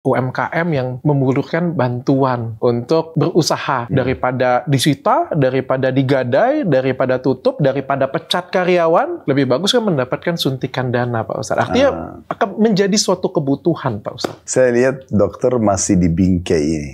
UMKM yang membutuhkan bantuan untuk berusaha hmm. daripada disita, daripada digadai, daripada tutup, daripada pecat karyawan, lebih bagus kan mendapatkan suntikan dana Pak Ustadz. Artinya ah. akan menjadi suatu kebutuhan Pak Ustadz. Saya lihat dokter masih di bingkai ini.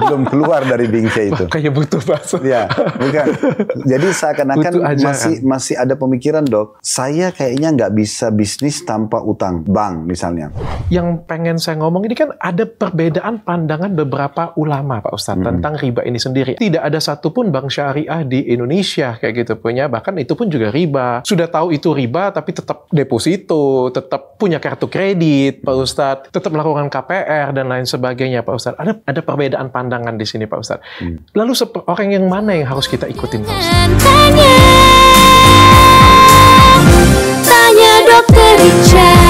Belum keluar dari bingkai itu. Kayak butuh Pak Ustadz. Ya, bukan. Jadi seakan-akan masih masih ada pemikiran dok, saya kayaknya nggak bisa bisnis tanpa utang bank misalnya. Yang pengen saya ngomong ini kan ada perbedaan pandangan beberapa ulama Pak Ustadz hmm. tentang riba ini sendiri. Tidak ada satupun bank syariah di Indonesia kayak gitu punya, bahkan itu pun juga riba. Sudah tahu itu riba tapi tetap deposito, tetap punya kartu kredit Pak Ustadz, tetap melakukan KPR dan lain sebagainya Pak Ustadz. Ada ada perbedaan pandangan di sini Pak Ustadz. Hmm. Lalu orang yang mana yang harus kita ikutin Pak Ustadz? Tanya, tanya dokter Richard.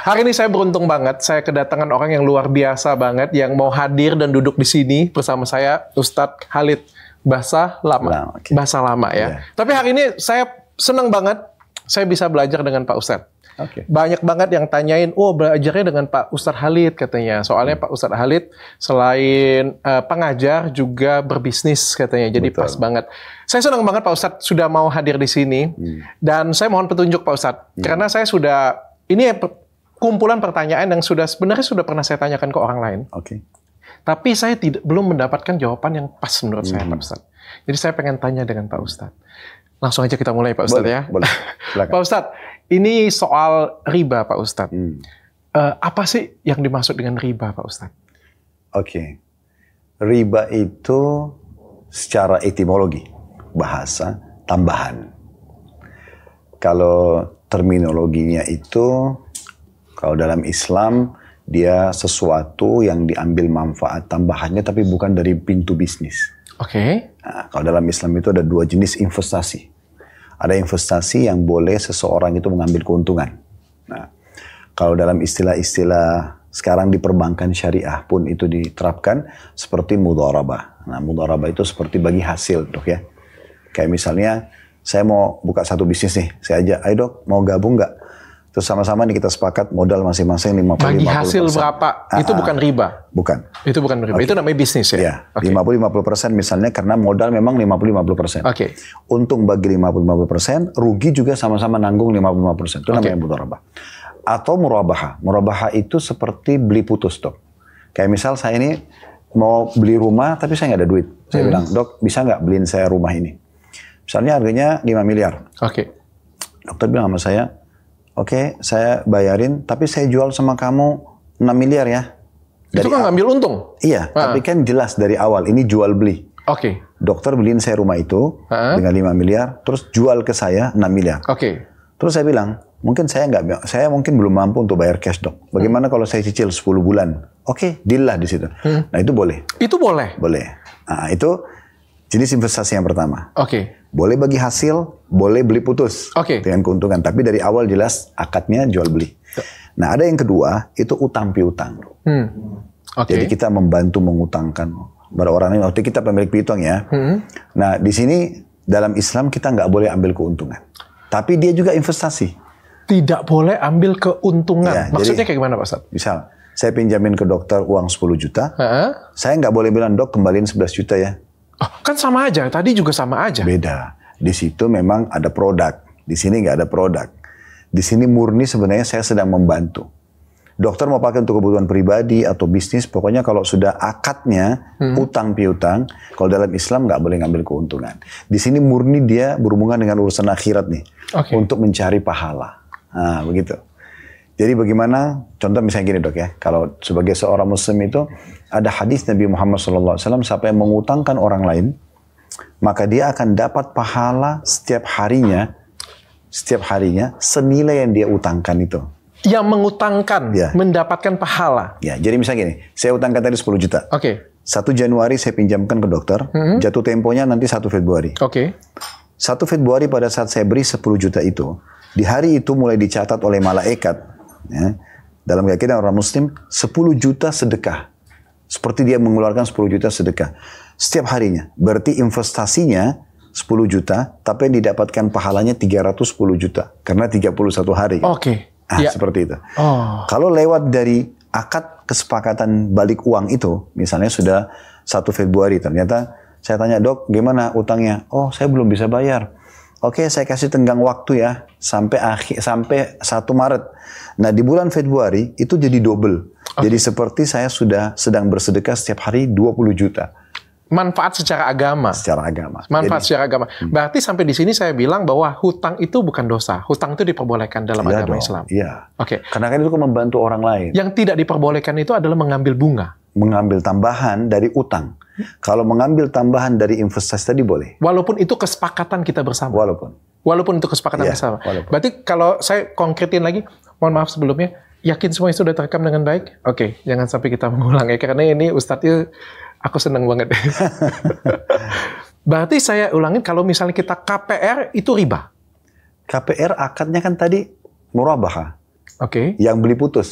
Hari ini saya beruntung banget, saya kedatangan orang yang luar biasa banget yang mau hadir dan duduk di sini bersama saya Ustadz Khalid Bahasa Lama. Nah, okay. Bahasa Lama ya. Yeah. Tapi hari ini saya senang banget saya bisa belajar dengan Pak Ustadz. Okay. Banyak banget yang tanyain, oh belajarnya dengan Pak Ustadz Halid katanya. Soalnya hmm. Pak Ustadz Halid selain uh, pengajar juga berbisnis katanya. Jadi Betul. pas banget. Saya senang banget Pak Ustadz sudah mau hadir di sini. Hmm. Dan saya mohon petunjuk Pak Ustadz. Hmm. Karena saya sudah, ini ya, kumpulan pertanyaan yang sudah sebenarnya sudah pernah saya tanyakan ke orang lain. Oke. Okay. Tapi saya tidak belum mendapatkan jawaban yang pas menurut hmm. saya Pak hmm. Ustaz. Jadi saya pengen tanya dengan Pak Ustadz. Langsung aja kita mulai Pak Ustadz boleh, ya. Boleh. Pak Ustaz, ini soal riba Pak Ustadz. Hmm. Uh, apa sih yang dimaksud dengan riba Pak Ustadz? Oke. Okay. Riba itu secara etimologi bahasa tambahan. Kalau terminologinya itu kalau dalam Islam dia sesuatu yang diambil manfaat tambahannya tapi bukan dari pintu bisnis. Oke. Okay. Nah, kalau dalam Islam itu ada dua jenis investasi. Ada investasi yang boleh seseorang itu mengambil keuntungan. Nah, kalau dalam istilah-istilah sekarang di perbankan syariah pun itu diterapkan seperti mudharabah. Nah, mudharabah itu seperti bagi hasil, Dok ya. Kayak misalnya saya mau buka satu bisnis nih, saya ajak, ayo dok mau gabung nggak? Terus sama-sama nih kita sepakat modal masing-masing 50 Bagi 50%. hasil berapa? Ah, itu ah, bukan ah. riba. Bukan. Itu bukan riba. Okay. Itu namanya bisnis ya. Iya. Okay. 50 50% misalnya karena modal memang 50 50%. persen. Oke. Okay. Untung bagi 50 50%, persen, rugi juga sama-sama nanggung 50 50%. persen. Itu namanya okay. murabah. Atau murabaha. Murabaha itu seperti beli putus, Dok. Kayak misal saya ini mau beli rumah tapi saya nggak ada duit. Saya hmm. bilang, "Dok, bisa nggak beliin saya rumah ini?" Misalnya harganya 5 miliar. Oke. Okay. Dokter bilang sama saya, Oke, okay, saya bayarin, tapi saya jual sama kamu 6 miliar ya. Dari itu kan ngambil untung? Iya, ha. Ah. tapi kan jelas dari awal, ini jual beli. Oke. Okay. Dokter beliin saya rumah itu ha. Ah. dengan 5 miliar, terus jual ke saya 6 miliar. Oke. Okay. Terus saya bilang, mungkin saya nggak saya mungkin belum mampu untuk bayar cash dok. Bagaimana hmm. kalau saya cicil 10 bulan? Oke, okay, deal lah di situ. Hmm. Nah, itu boleh. Itu boleh. Boleh. Nah, itu jenis investasi yang pertama. Oke. Okay boleh bagi hasil, boleh beli putus okay. dengan keuntungan. Tapi dari awal jelas akadnya jual beli. Nah ada yang kedua itu utang piutang. Hmm. Okay. Jadi kita membantu mengutangkan pada orang ini. Waktu kita pemilik piutang ya. Hmm. Nah di sini dalam Islam kita nggak boleh ambil keuntungan. Tapi dia juga investasi. Tidak boleh ambil keuntungan. Ya, Maksudnya jadi, kayak gimana Pak Ustaz? Misal saya pinjamin ke dokter uang 10 juta, uh saya nggak boleh bilang dok kembaliin 11 juta ya Kan sama aja, tadi juga sama aja. Beda. Di situ memang ada produk, di sini nggak ada produk. Di sini murni sebenarnya saya sedang membantu. Dokter mau pakai untuk kebutuhan pribadi atau bisnis, pokoknya kalau sudah akadnya hmm. utang piutang, kalau dalam Islam nggak boleh ngambil keuntungan. Di sini murni dia berhubungan dengan urusan akhirat nih, okay. untuk mencari pahala. Nah, begitu. Jadi bagaimana? Contoh misalnya gini dok ya, kalau sebagai seorang muslim itu ada hadis Nabi Muhammad SAW, siapa yang mengutangkan orang lain, maka dia akan dapat pahala setiap harinya, setiap harinya senilai yang dia utangkan itu. Yang mengutangkan ya. mendapatkan pahala. Ya, jadi misalnya gini, saya utangkan tadi 10 juta. Oke. Okay. 1 Januari saya pinjamkan ke dokter, mm -hmm. jatuh temponya nanti satu Februari. Oke. Okay. 1 Februari pada saat saya beri 10 juta itu, di hari itu mulai dicatat oleh malaikat, ya, dalam keyakinan orang muslim, 10 juta sedekah. Seperti dia mengeluarkan 10 juta sedekah setiap harinya. Berarti investasinya 10 juta, tapi yang didapatkan pahalanya 310 juta karena 31 hari. Oke. Okay. Nah, ya. seperti itu. Oh. Kalau lewat dari akad kesepakatan balik uang itu, misalnya sudah 1 Februari ternyata saya tanya, "Dok, gimana utangnya?" "Oh, saya belum bisa bayar." Oke, saya kasih tenggang waktu ya sampai akhir sampai 1 Maret. Nah, di bulan Februari itu jadi double. Okay. Oh. Jadi seperti saya sudah sedang bersedekah setiap hari 20 juta. Manfaat secara agama. Secara agama. Manfaat Jadi, secara agama. Hmm. Berarti sampai di sini saya bilang bahwa hutang itu bukan dosa. Hutang itu diperbolehkan dalam ya agama dong, Islam. Iya. Oke. Okay. Karena kan itu membantu orang lain. Yang tidak diperbolehkan itu adalah mengambil bunga. Mengambil tambahan dari utang. Hmm. Kalau mengambil tambahan dari investasi tadi boleh. Walaupun itu kesepakatan kita bersama. Walaupun. Walaupun itu kesepakatan ya, bersama. Walaupun. Berarti kalau saya konkretin lagi, mohon maaf sebelumnya Yakin semua itu sudah terekam dengan baik? Oke, okay, jangan sampai kita mengulang ya, karena ini itu aku senang banget. Berarti saya ulangin kalau misalnya kita KPR itu riba? KPR akadnya kan tadi murabahah. Oke. Okay. Yang beli putus.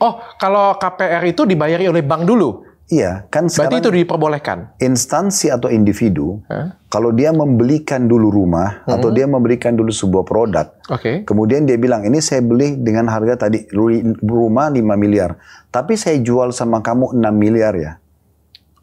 Oh, kalau KPR itu dibayari oleh bank dulu? Iya, kan sekarang Berarti itu diperbolehkan. Instansi atau individu huh? kalau dia membelikan dulu rumah hmm. atau dia memberikan dulu sebuah produk. Okay. Kemudian dia bilang, "Ini saya beli dengan harga tadi rumah 5 miliar, tapi saya jual sama kamu 6 miliar ya."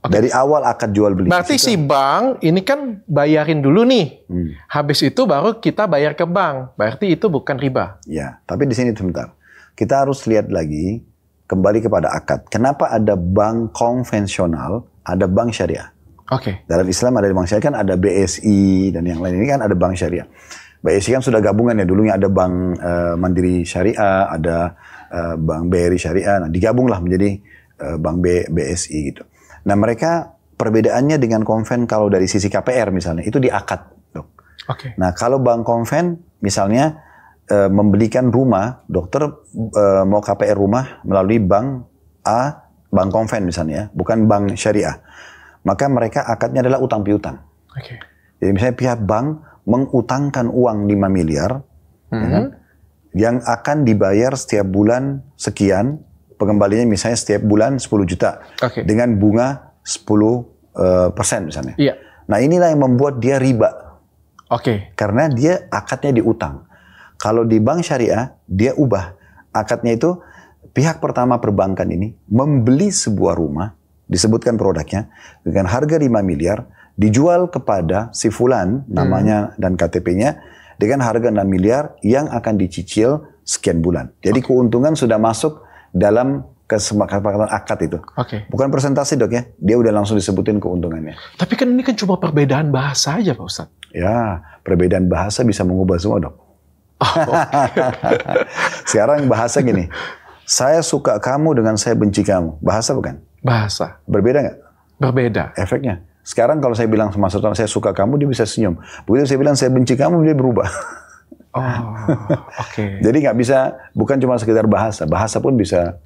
Okay. Dari awal akad jual beli. Berarti si bank ini kan bayarin dulu nih. Hmm. Habis itu baru kita bayar ke bank. Berarti itu bukan riba. Ya, tapi di sini sebentar. Kita harus lihat lagi kembali kepada akad. Kenapa ada bank konvensional, ada bank syariah? Oke. Okay. Dalam Islam ada bank syariah kan ada BSI dan yang lain ini kan ada bank syariah. BSI kan sudah gabungan ya dulunya ada bank uh, Mandiri Syariah, ada uh, bank BRI Syariah. Nah, digabunglah menjadi uh, bank B, BSI gitu. Nah, mereka perbedaannya dengan konven kalau dari sisi KPR misalnya itu di akad, Oke. Okay. Nah, kalau bank konven misalnya e, membelikan rumah, dokter e, mau KPR rumah melalui bank A, bank konven misalnya, bukan bank syariah. Maka mereka akadnya adalah utang piutang. Okay. Jadi misalnya pihak bank mengutangkan uang 5 miliar, mm -hmm. ya mhm. kan, yang akan dibayar setiap bulan sekian, pengembaliannya misalnya setiap bulan 10 juta, okay. dengan bunga 10 uh, eh, persen misalnya. Iya. Nah inilah yang membuat dia riba. Oke. Okay. Karena dia akadnya diutang. Kalau di bank syariah, dia ubah. Akadnya itu pihak pertama perbankan ini membeli sebuah rumah, disebutkan produknya, dengan harga 5 miliar, dijual kepada si Fulan, namanya hmm. dan KTP-nya, dengan harga 6 miliar yang akan dicicil sekian bulan. Jadi okay. keuntungan sudah masuk dalam kesepakatan akad itu. Oke. Okay. Bukan presentasi dok ya, dia udah langsung disebutin keuntungannya. Tapi kan ini kan cuma perbedaan bahasa aja Pak Ustadz. Ya, perbedaan bahasa bisa mengubah semua dok. Sekarang bahasa gini, saya suka kamu dengan saya benci kamu. Bahasa bukan? Bahasa. Berbeda nggak? Berbeda. Efeknya. Sekarang kalau saya bilang sama seseorang saya suka kamu, dia bisa senyum. Begitu saya bilang saya benci kamu, dia berubah. Oh, oke. Okay. Jadi nggak bisa, bukan cuma sekedar bahasa. Bahasa pun bisa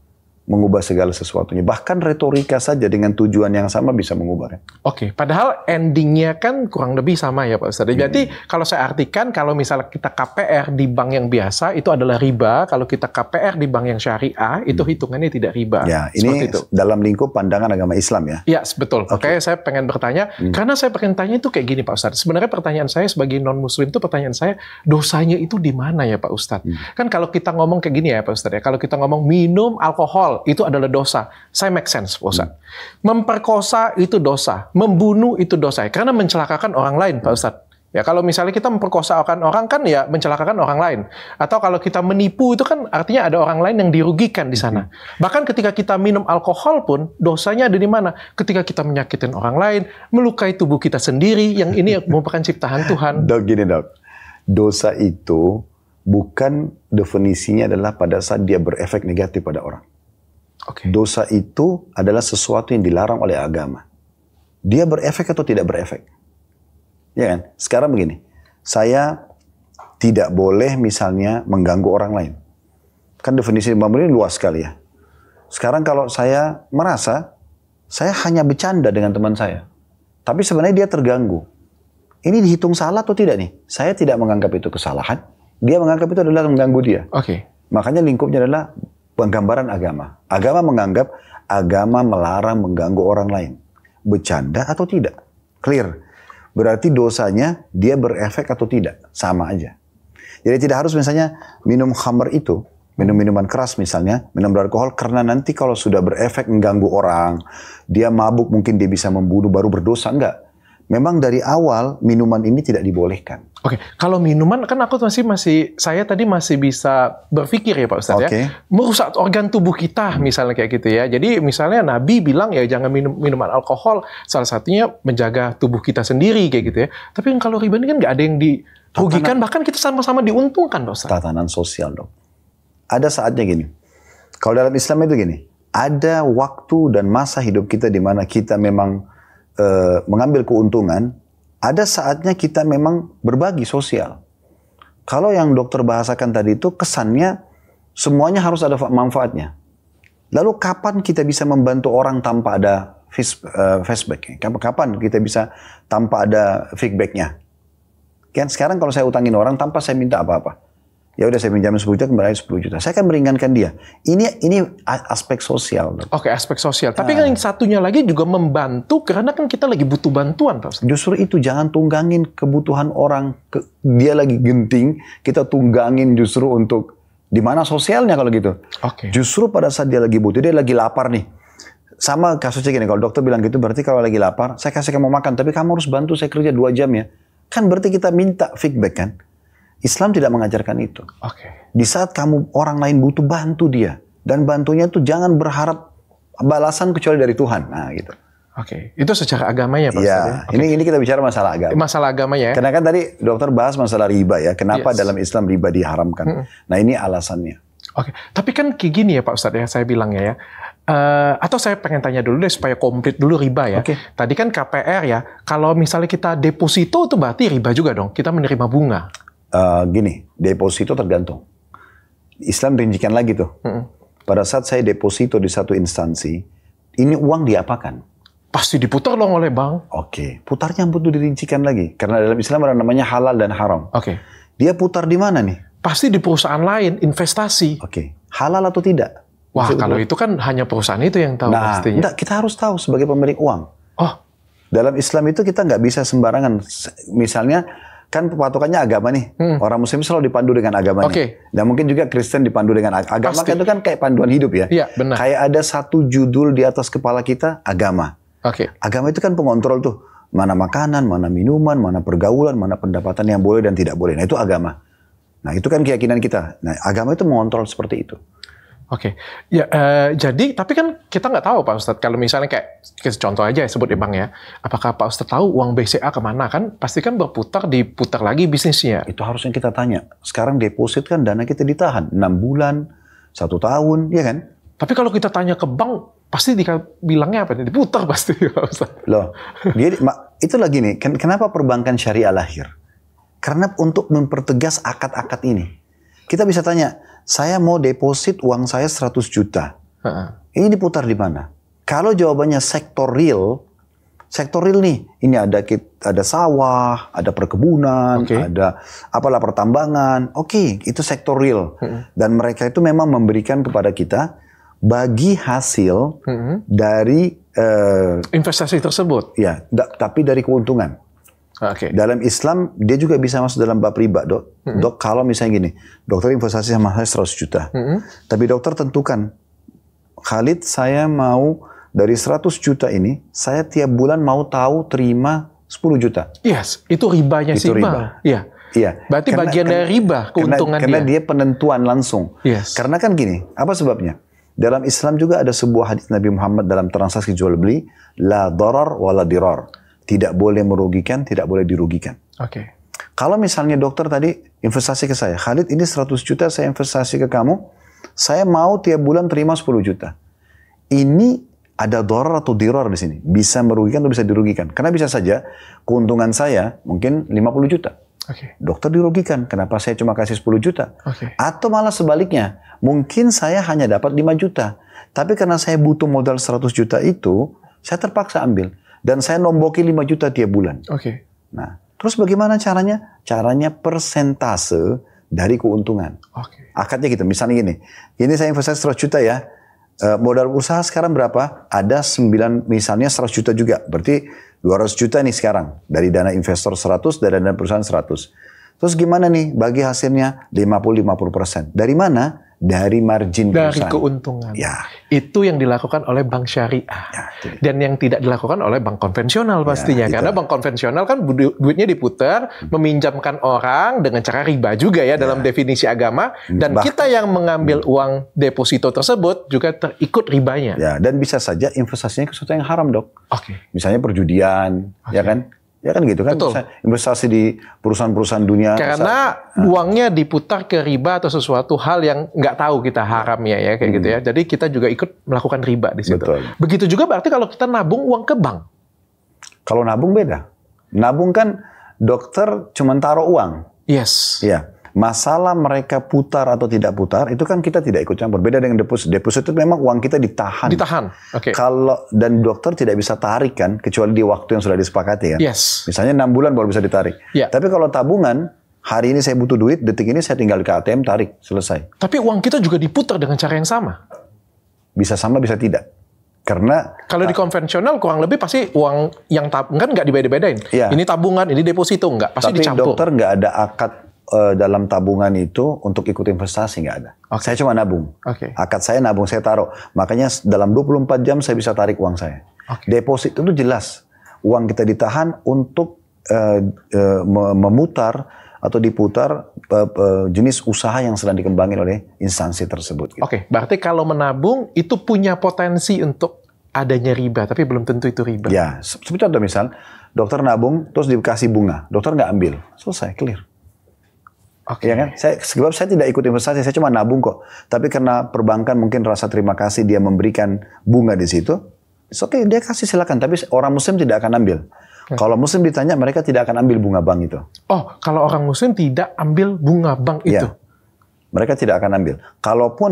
mengubah segala sesuatunya. Bahkan retorika saja dengan tujuan yang sama bisa mengubahnya. Oke, okay. padahal endingnya kan kurang lebih sama ya Pak Ustadz. Iya. Jadi hmm. kalau saya artikan kalau misalnya kita KPR di bank yang biasa itu adalah riba, kalau kita KPR di bank yang syariah hmm. itu hitungannya tidak riba. Ya, ini itu. dalam lingkup pandangan agama Islam ya. Iya, betul. Oke, okay. saya pengen bertanya hmm. karena saya pengen tanya itu kayak gini Pak Ustadz. Sebenarnya pertanyaan saya sebagai non muslim itu pertanyaan saya dosanya itu di mana ya Pak Ustadz? Hmm. Kan kalau kita ngomong kayak gini ya Pak Ustadz ya, kalau kita ngomong minum alkohol itu adalah dosa. Saya make sense, Pak Ustaz. Hmm. Memperkosa itu dosa, membunuh itu dosa ya, karena mencelakakan orang lain, Pak Ustaz. Ya kalau misalnya kita memperkosa orang kan ya mencelakakan orang lain. Atau kalau kita menipu itu kan artinya ada orang lain yang dirugikan di sana. Bahkan ketika kita minum alkohol pun dosanya ada di mana? Ketika kita menyakitin orang lain, melukai tubuh kita sendiri yang ini merupakan ciptaan Tuhan. Dok gini dok, dosa itu bukan definisinya adalah pada saat dia berefek negatif pada orang. Okay. Dosa itu adalah sesuatu yang dilarang oleh agama. Dia berefek atau tidak berefek? Ya kan? Sekarang begini, saya tidak boleh misalnya mengganggu orang lain. Kan definisi mbak luas sekali ya. Sekarang kalau saya merasa saya hanya bercanda dengan teman saya, tapi sebenarnya dia terganggu. Ini dihitung salah atau tidak nih? Saya tidak menganggap itu kesalahan. Dia menganggap itu adalah mengganggu dia. Oke. Okay. Makanya lingkupnya adalah penggambaran agama. Agama menganggap agama melarang mengganggu orang lain. Bercanda atau tidak? Clear. Berarti dosanya dia berefek atau tidak? Sama aja. Jadi tidak harus misalnya minum khamer itu, minum minuman keras misalnya, minum beralkohol karena nanti kalau sudah berefek mengganggu orang, dia mabuk mungkin dia bisa membunuh baru berdosa enggak memang dari awal minuman ini tidak dibolehkan. Oke, okay. kalau minuman kan aku masih masih saya tadi masih bisa berpikir ya Pak Ustadz okay. ya. Merusak organ tubuh kita misalnya kayak gitu ya. Jadi misalnya Nabi bilang ya jangan minum minuman alkohol salah satunya menjaga tubuh kita sendiri kayak gitu ya. Tapi kalau riba ini kan nggak ada yang dirugikan tatanan, bahkan kita sama-sama diuntungkan Pak Ustaz. Tatanan sosial dong. Ada saatnya gini. Kalau dalam Islam itu gini, ada waktu dan masa hidup kita di mana kita memang e, mengambil keuntungan, ada saatnya kita memang berbagi sosial. Kalau yang dokter bahasakan tadi itu kesannya semuanya harus ada manfaatnya. Lalu kapan kita bisa membantu orang tanpa ada feedback? Eh, kapan kita bisa tanpa ada feedbacknya? Kan sekarang kalau saya utangin orang tanpa saya minta apa-apa ya udah saya pinjamin 10 juta kembali 10 juta. Saya akan meringankan dia. Ini ini aspek sosial. Oke, okay, aspek sosial. Tapi kan yang satunya lagi juga membantu karena kan kita lagi butuh bantuan, Pak. Justru itu jangan tunggangin kebutuhan orang. Ke, dia lagi genting, kita tunggangin justru untuk di mana sosialnya kalau gitu. Oke. Okay. Justru pada saat dia lagi butuh, dia lagi lapar nih. Sama kasusnya gini, kalau dokter bilang gitu berarti kalau lagi lapar, saya kasih kamu makan, tapi kamu harus bantu saya kerja dua jam ya. Kan berarti kita minta feedback kan? Islam tidak mengajarkan itu. Okay. Di saat kamu orang lain butuh bantu dia dan bantunya itu jangan berharap balasan kecuali dari Tuhan. Nah, gitu. Oke, okay. itu secara agamanya Pak. Iya. Ya, okay. ini ini kita bicara masalah agama. Masalah agama ya. Karena kan tadi dokter bahas masalah riba ya. Kenapa yes. dalam Islam riba diharamkan? Hmm. Nah, ini alasannya. Oke, okay. tapi kan kayak gini ya Pak Ustadz ya, saya bilangnya ya. Uh, atau saya pengen tanya dulu deh supaya komplit dulu riba ya. Okay. Tadi kan KPR ya, kalau misalnya kita deposito itu berarti riba juga dong. Kita menerima bunga. Eh, gini, deposito tergantung. Islam rincikan lagi tuh. Hmm. Pada saat saya deposito di satu instansi, ini uang diapakan? Pasti diputar dong oleh bank. Oke, okay. putarnya butuh dirincikan lagi. Karena dalam Islam ada namanya halal dan haram. Oke. Okay. Dia putar di mana nih? Pasti di perusahaan lain, investasi. Oke, okay. halal atau tidak? Wah, Maksud kalau itu kan hanya perusahaan itu yang tahu nah, pastinya. Enggak, kita harus tahu sebagai pemilik uang. Oh. Dalam Islam itu kita nggak bisa sembarangan. Misalnya kan patokannya agama nih. Hmm. Orang muslim selalu dipandu dengan agama okay. nih. Dan mungkin juga Kristen dipandu dengan ag agama. Agama Kan itu kan kayak panduan hidup ya. Iya, benar. Kayak ada satu judul di atas kepala kita, agama. Oke. Okay. Agama itu kan pengontrol tuh. Mana makanan, mana minuman, mana pergaulan, mana pendapatan yang boleh dan tidak boleh. Nah itu agama. Nah itu kan keyakinan kita. Nah agama itu mengontrol seperti itu. Oke, okay. ya uh, jadi tapi kan kita nggak tahu Pak Ustadz. Kalau misalnya kayak contoh aja ya, sebut ya Bang ya, apakah Pak Ustadz tahu uang BCA kemana kan? Pasti kan berputar, diputar lagi bisnisnya. Itu harusnya kita tanya. Sekarang deposit kan dana kita ditahan enam bulan, satu tahun, ya kan? Tapi kalau kita tanya ke bank, pasti bilangnya apa? Diputar pasti Pak Ustadz. Loh, dia, itu lagi nih, kenapa perbankan syariah lahir? Karena untuk mempertegas akad-akad ini. Kita bisa tanya, saya mau deposit uang saya 100 juta. Uh-uh. Ini diputar di mana? Kalau jawabannya sektor real, sektor real nih, ini ada ada sawah, ada perkebunan, okay. ada apalah pertambangan. Oke, okay, itu sektor real. Uh-uh. Dan mereka itu memang memberikan kepada kita bagi hasil uh-uh. dari uh, investasi tersebut. Ya, tapi dari keuntungan. Okay. Dalam Islam dia juga bisa masuk dalam bab riba, Dok. Mm -hmm. Dok, kalau misalnya gini, dokter investasi sama saya 100 juta. Mm -hmm. Tapi dokter tentukan Khalid saya mau dari 100 juta ini, saya tiap bulan mau tahu terima 10 juta. Yes, itu ribanya itu riba. Iya. Iya. Berarti karena, bagian dari riba keuntungan karena, karena dia. penentuan langsung. Yes. Karena kan gini, apa sebabnya? Dalam Islam juga ada sebuah hadis Nabi Muhammad dalam transaksi jual beli, la darar wa la dirar. Tidak boleh merugikan, tidak boleh dirugikan. Oke. Okay. Kalau misalnya dokter tadi investasi ke saya, Khalid ini 100 juta saya investasi ke kamu, saya mau tiap bulan terima 10 juta. Ini ada doror atau diror di sini. Bisa merugikan atau bisa dirugikan. Karena bisa saja keuntungan saya mungkin 50 juta. Okay. Dokter dirugikan. Kenapa saya cuma kasih 10 juta? Okay. Atau malah sebaliknya, mungkin saya hanya dapat 5 juta. Tapi karena saya butuh modal 100 juta itu, saya terpaksa ambil dan saya nomboki 5 juta tiap bulan. Oke. Okay. Nah, terus bagaimana caranya? Caranya persentase dari keuntungan. Oke. Okay. Akadnya gitu, misalnya gini. Ini saya investasi 100 juta ya. Eh, modal usaha sekarang berapa? Ada 9 misalnya 100 juta juga. Berarti 200 juta nih sekarang dari dana investor 100 dari dana perusahaan 100. Terus gimana nih bagi hasilnya 50 50%. Dari mana? dari margin dari perusahaan. keuntungan. Ya. Itu yang dilakukan oleh bank syariah ya, dan yang tidak dilakukan oleh bank konvensional ya, pastinya ya, karena bank konvensional kan du duitnya diputar, hmm. meminjamkan orang dengan cara riba juga ya, ya. dalam definisi agama dan bah kita yang mengambil hmm. uang deposito tersebut juga terikut ribanya. Ya, dan bisa saja investasinya ke sesuatu yang haram, Dok. Oke. Okay. Misalnya perjudian, okay. ya kan? Ya kan gitu kan Betul. investasi di perusahaan-perusahaan dunia. Karena besar. Nah. uangnya diputar ke riba atau sesuatu hal yang nggak tahu kita haramnya ya kayak hmm. gitu ya. Hmm. Jadi kita juga ikut melakukan riba di situ. Betul. Begitu juga berarti kalau kita nabung uang ke bank. Kalau nabung beda. Nabung kan dokter cuma taruh uang. Yes. Iya. Masalah mereka putar atau tidak putar itu kan kita tidak ikut campur. Beda dengan deposit. Deposit itu memang uang kita ditahan. Ditahan. Oke. Okay. Kalau dan dokter tidak bisa tarik kan kecuali di waktu yang sudah disepakati kan. Yes. Misalnya enam bulan baru bisa ditarik. Yeah. Tapi kalau tabungan hari ini saya butuh duit, detik ini saya tinggal ke ATM tarik, selesai. Tapi uang kita juga diputar dengan cara yang sama. Bisa sama bisa tidak karena kalau di konvensional kurang lebih pasti uang yang tab kan nggak dibedain bedain Ya. Ini tabungan, ini deposito nggak, pasti Tapi dicampur. Tapi dokter nggak ada akad uh, dalam tabungan itu untuk ikut investasi nggak ada. Okay. Saya cuma nabung. Okay. Akad saya nabung, saya taruh. Makanya dalam 24 jam saya bisa tarik uang saya. Okay. Deposit itu jelas. Uang kita ditahan untuk uh, uh, memutar atau diputar jenis usaha yang sedang dikembangin oleh instansi tersebut. Gitu. Oke, okay. berarti kalau menabung itu punya potensi untuk adanya riba, tapi belum tentu itu riba. Ya, seperti contoh misal, dokter nabung terus dikasih bunga, dokter nggak ambil, selesai, clear. Okay. Ya kan? Saya sebab saya tidak ikut investasi, saya cuma nabung kok. Tapi karena perbankan mungkin rasa terima kasih dia memberikan bunga di situ. Oke, okay, dia kasih silakan, tapi orang muslim tidak akan ambil. Okay. Kalau muslim ditanya, mereka tidak akan ambil bunga bank itu. Oh, kalau orang muslim tidak ambil bunga bank iya. itu. Ya, mereka tidak akan ambil. Kalaupun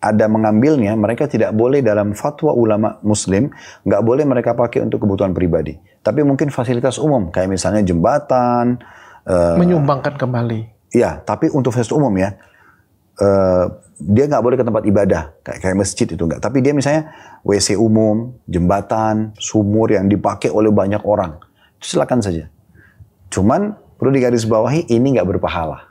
ada mengambilnya, mereka tidak boleh dalam fatwa ulama muslim, nggak boleh mereka pakai untuk kebutuhan pribadi. Tapi mungkin fasilitas umum, kayak misalnya jembatan. Eh, Menyumbangkan kembali Ya, tapi untuk fasilitas umum ya, uh, dia nggak boleh ke tempat ibadah kayak kayak masjid itu nggak. Tapi dia misalnya WC umum, jembatan, sumur yang dipakai oleh banyak orang, silakan saja. Cuman perlu digarisbawahi ini nggak berpahala.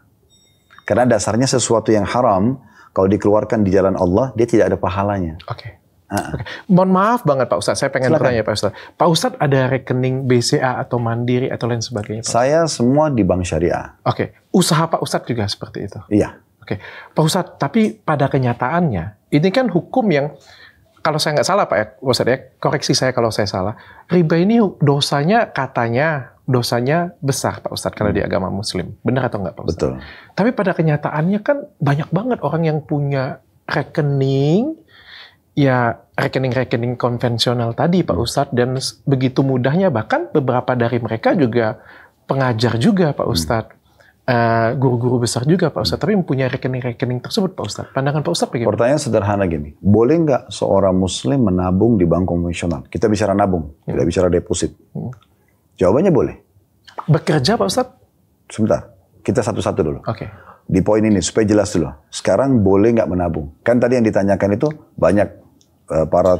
Karena dasarnya sesuatu yang haram kalau dikeluarkan di jalan Allah dia tidak ada pahalanya. Oke. Okay. uh Okay. Mohon maaf banget Pak Ustadz, saya pengen Silakan. bertanya Pak Ustadz. Pak Ustadz ada rekening BCA atau Mandiri atau lain sebagainya? Pak saya semua di Bank Syariah. Oke, okay usaha Pak Ustadz juga seperti itu. Iya. Oke, Pak Ustadz, tapi pada kenyataannya ini kan hukum yang kalau saya nggak salah Pak ya, Ustadz ya, koreksi saya kalau saya salah. Riba ini dosanya katanya dosanya besar Pak Ustadz kalau hmm. di agama Muslim. Benar atau nggak Pak Ustadz? Betul. Tapi pada kenyataannya kan banyak banget orang yang punya rekening ya rekening-rekening konvensional tadi Pak hmm. Ustadz dan begitu mudahnya bahkan beberapa dari mereka juga pengajar juga Pak hmm. Ustadz. Hmm. Eh, guru-guru besar juga Pak Ustadz, tapi mempunyai rekening-rekening tersebut Pak Ustadz. Pandangan Pak Ustadz bagaimana? Pertanyaan sederhana gini, boleh nggak seorang muslim menabung di bank konvensional? Kita bicara nabung, hmm. tidak bicara deposit. Hmm. Jawabannya boleh. Bekerja Pak Ustadz? Sebentar, kita satu-satu dulu. Oke. Okay. Di poin ini, supaya jelas dulu. Sekarang boleh nggak menabung? Kan tadi yang ditanyakan itu banyak uh, para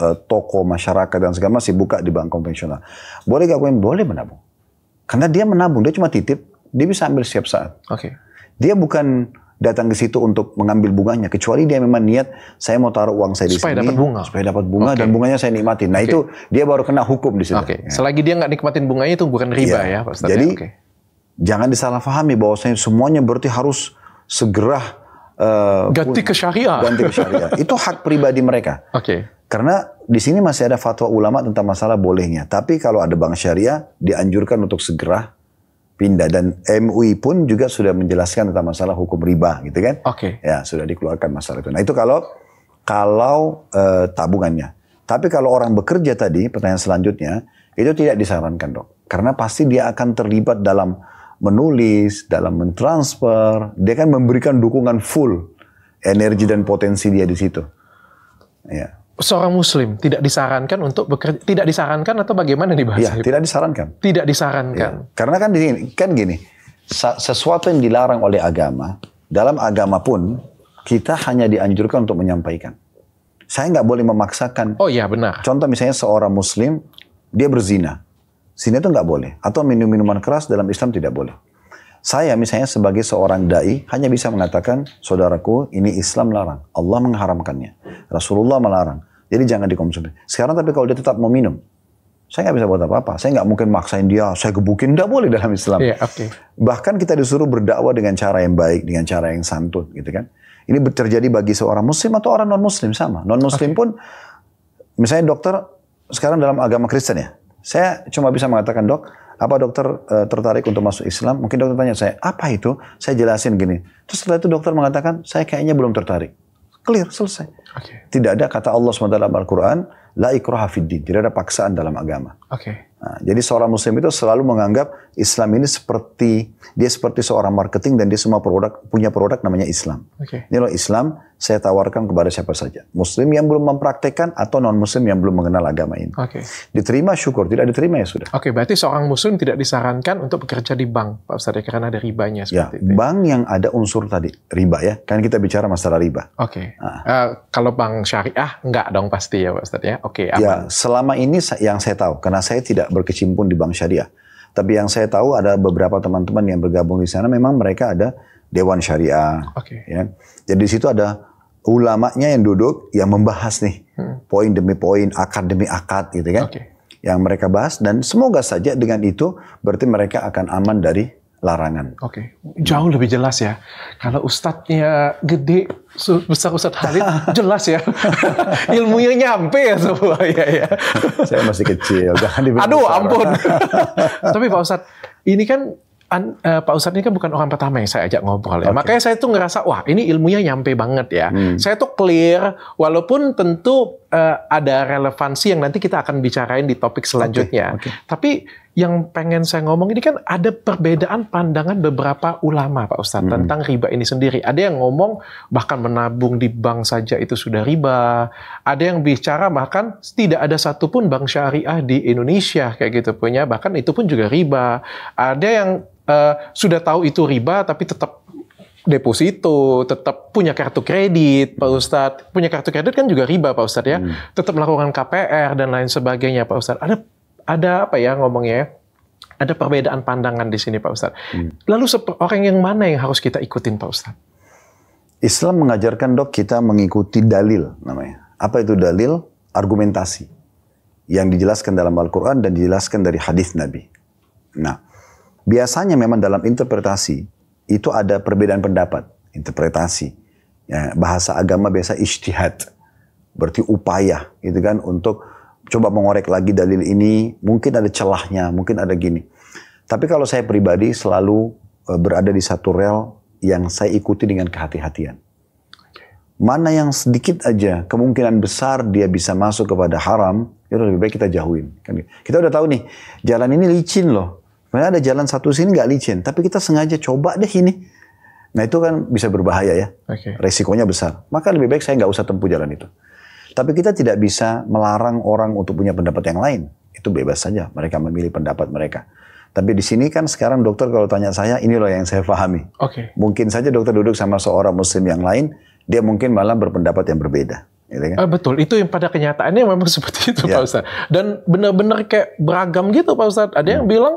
uh, eh, toko masyarakat dan segala masih buka di bank konvensional. Boleh nggak? Boleh menabung. Karena dia menabung, dia cuma titip dia bisa ambil setiap saat. Oke. Okay. Dia bukan datang ke situ untuk mengambil bunganya kecuali dia memang niat saya mau taruh uang saya di supaya sini dapat bunga. supaya dapat bunga okay. dan bunganya saya nikmatin. Nah, okay. itu dia baru kena hukum di situ. Okay. Ya. Selagi dia nggak nikmatin bunganya itu bukan riba ya, ya Pak ya. Jadi okay. jangan disalahpahami bahwa semuanya berarti harus segera uh, ganti ke syariah. Ganti ke syariah. itu hak pribadi mereka. Oke. Okay. Karena di sini masih ada fatwa ulama tentang masalah bolehnya. Tapi kalau ada bank syariah dianjurkan untuk segera pindah dan MUI pun juga sudah menjelaskan tentang masalah hukum riba gitu kan. Oke. Okay. Ya, sudah dikeluarkan masalah itu. Nah, itu kalau kalau e, tabungannya. Tapi kalau orang bekerja tadi, pertanyaan selanjutnya, itu tidak disarankan, Dok. Karena pasti dia akan terlibat dalam menulis, dalam mentransfer, dia kan memberikan dukungan full energi dan potensi dia di situ. Ya seorang muslim tidak disarankan untuk bekerja tidak disarankan atau bagaimana nih bahasa iya, ya, tidak disarankan tidak disarankan ya, karena kan gini, kan gini sesuatu yang dilarang oleh agama dalam agama pun kita hanya dianjurkan untuk menyampaikan saya nggak boleh memaksakan oh iya benar contoh misalnya seorang muslim dia berzina zina itu nggak boleh atau minum minuman keras dalam Islam tidak boleh saya misalnya sebagai seorang dai hanya bisa mengatakan saudaraku ini Islam larang Allah mengharamkannya Rasulullah melarang. Jadi jangan dikonsumsi. Sekarang tapi kalau dia tetap mau minum, saya nggak bisa buat apa-apa. Saya nggak mungkin maksain dia, saya gebukin. Nggak boleh dalam Islam. Yeah, okay. Bahkan kita disuruh berdakwah dengan cara yang baik, dengan cara yang santun gitu kan. Ini terjadi bagi seorang muslim atau orang non-muslim sama. Non-muslim okay. pun, misalnya dokter, sekarang dalam agama Kristen ya. Saya cuma bisa mengatakan dok, apa dokter e, tertarik untuk masuk Islam? Mungkin dokter tanya saya, apa itu? Saya jelasin gini. Terus setelah itu dokter mengatakan, saya kayaknya belum tertarik. Clear, selesai. Okay. Tidak ada kata Allah SWT dalam Al-Quran, la ikraha din. Tidak ada paksaan dalam agama. Okay. Nah, jadi seorang muslim itu selalu menganggap Islam ini seperti, dia seperti seorang marketing dan dia semua produk, punya produk namanya Islam. Okay. Ini loh Islam, saya tawarkan kepada siapa saja. Muslim yang belum mempraktekkan atau non-muslim yang belum mengenal agama ini. Oke. Okay. Diterima syukur, tidak diterima ya sudah. Oke, okay, berarti seorang muslim tidak disarankan untuk bekerja di bank, Pak Ustadz, ya, karena ada ribanya ya, seperti ya, itu. bank yang ada unsur tadi, riba ya. Kan kita bicara masalah riba. Oke. Okay. Nah. Uh, eh, kalau bank syariah enggak dong pasti ya Pak Ustadz ya. Oke, okay, Ya, selama ini yang saya tahu karena saya tidak berkecimpung di bank syariah. Tapi yang saya tahu ada beberapa teman-teman yang bergabung di sana memang mereka ada dewan syariah. Okay. Ya. Jadi di situ ada ulamanya yang duduk yang membahas nih hmm. poin demi poin, akad demi akad gitu kan. Okay. Yang mereka bahas dan semoga saja dengan itu berarti mereka akan aman dari larangan. Oke, okay. jauh lebih jelas ya. Kalau ustadznya gede, besar ustad Halid, jelas ya. Ilmunya nyampe ya semua. Ya, ya. Saya masih kecil, jangan Aduh, ampun. Tapi Pak Ustadz, ini kan An, uh, Pak Ustadz ini kan bukan orang pertama yang saya ajak ngobrol ya. Okay. Makanya saya tuh ngerasa wah ini ilmunya nyampe banget ya. Hmm. Saya tuh clear walaupun tentu uh, ada relevansi yang nanti kita akan bicarain di topik selanjutnya. Okay. Okay. Tapi yang pengen saya ngomong ini kan ada perbedaan pandangan beberapa ulama Pak Ustadz hmm. tentang riba ini sendiri. Ada yang ngomong bahkan menabung di bank saja itu sudah riba. Ada yang bicara bahkan tidak ada satupun bank syariah di Indonesia kayak gitu punya. Bahkan itu pun juga riba. Ada yang uh, sudah tahu itu riba tapi tetap deposito, tetap punya kartu kredit, Pak Ustadz. Punya kartu kredit kan juga riba, Pak Ustadz ya. Hmm. Tetap melakukan KPR dan lain sebagainya, Pak Ustadz. Ada ada apa ya ngomongnya? Ya? Ada perbedaan pandangan di sini Pak Ustadz. Hmm. Lalu orang yang mana yang harus kita ikutin Pak Ustadz? Islam mengajarkan dok kita mengikuti dalil namanya. Apa itu dalil? Argumentasi yang dijelaskan dalam Al-Quran dan dijelaskan dari hadis Nabi. Nah, biasanya memang dalam interpretasi itu ada perbedaan pendapat, interpretasi. Ya, bahasa agama biasa ijtihad, berarti upaya gitu kan untuk coba mengorek lagi dalil ini, mungkin ada celahnya, mungkin ada gini. Tapi kalau saya pribadi selalu e, berada di satu rel yang saya ikuti dengan kehati-hatian. Mana yang sedikit aja kemungkinan besar dia bisa masuk kepada haram, itu lebih baik kita jauhin. Kan? Kita udah tahu nih, jalan ini licin loh. Sebenarnya ada jalan satu sini nggak licin, tapi kita sengaja coba deh ini. Nah itu kan bisa berbahaya ya, okay. resikonya besar. Maka lebih baik saya nggak usah tempuh jalan itu. Tapi kita tidak bisa melarang orang untuk punya pendapat yang lain. Itu bebas saja, mereka memilih pendapat mereka. Tapi di sini kan sekarang dokter kalau tanya saya, ini loh yang saya pahami. Oke. Okay. Mungkin saja dokter duduk sama seorang muslim yang lain, dia mungkin malah berpendapat yang berbeda. Gitu kan? uh, betul, itu yang pada kenyataannya memang seperti itu yeah. Pak ya. Ustaz. Dan benar-benar kayak beragam gitu Pak Ustaz. Ada hmm. yang bilang,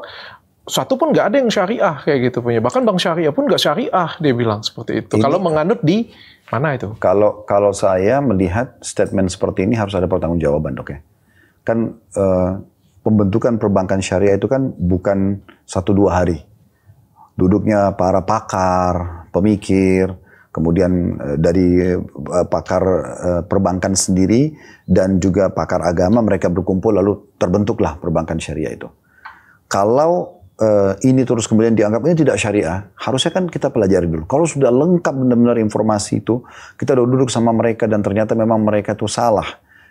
satu pun nggak ada yang syariah kayak gitu punya. Bahkan bang syariah pun nggak syariah, dia bilang seperti itu. Ini, kalau menganut di Mana itu? Kalau kalau saya melihat statement seperti ini harus ada pertanggungjawaban, oke Okay? Kan uh, pembentukan perbankan syariah itu kan bukan satu dua hari. Duduknya para pakar, pemikir, kemudian eh, dari eh, pakar perbankan sendiri dan juga pakar agama mereka berkumpul lalu terbentuklah perbankan syariah itu. Kalau uh, ini terus kemudian dianggap ini tidak syariah, harusnya kan kita pelajari dulu. Kalau sudah lengkap benar-benar informasi itu, kita udah duduk sama mereka dan ternyata memang mereka itu salah.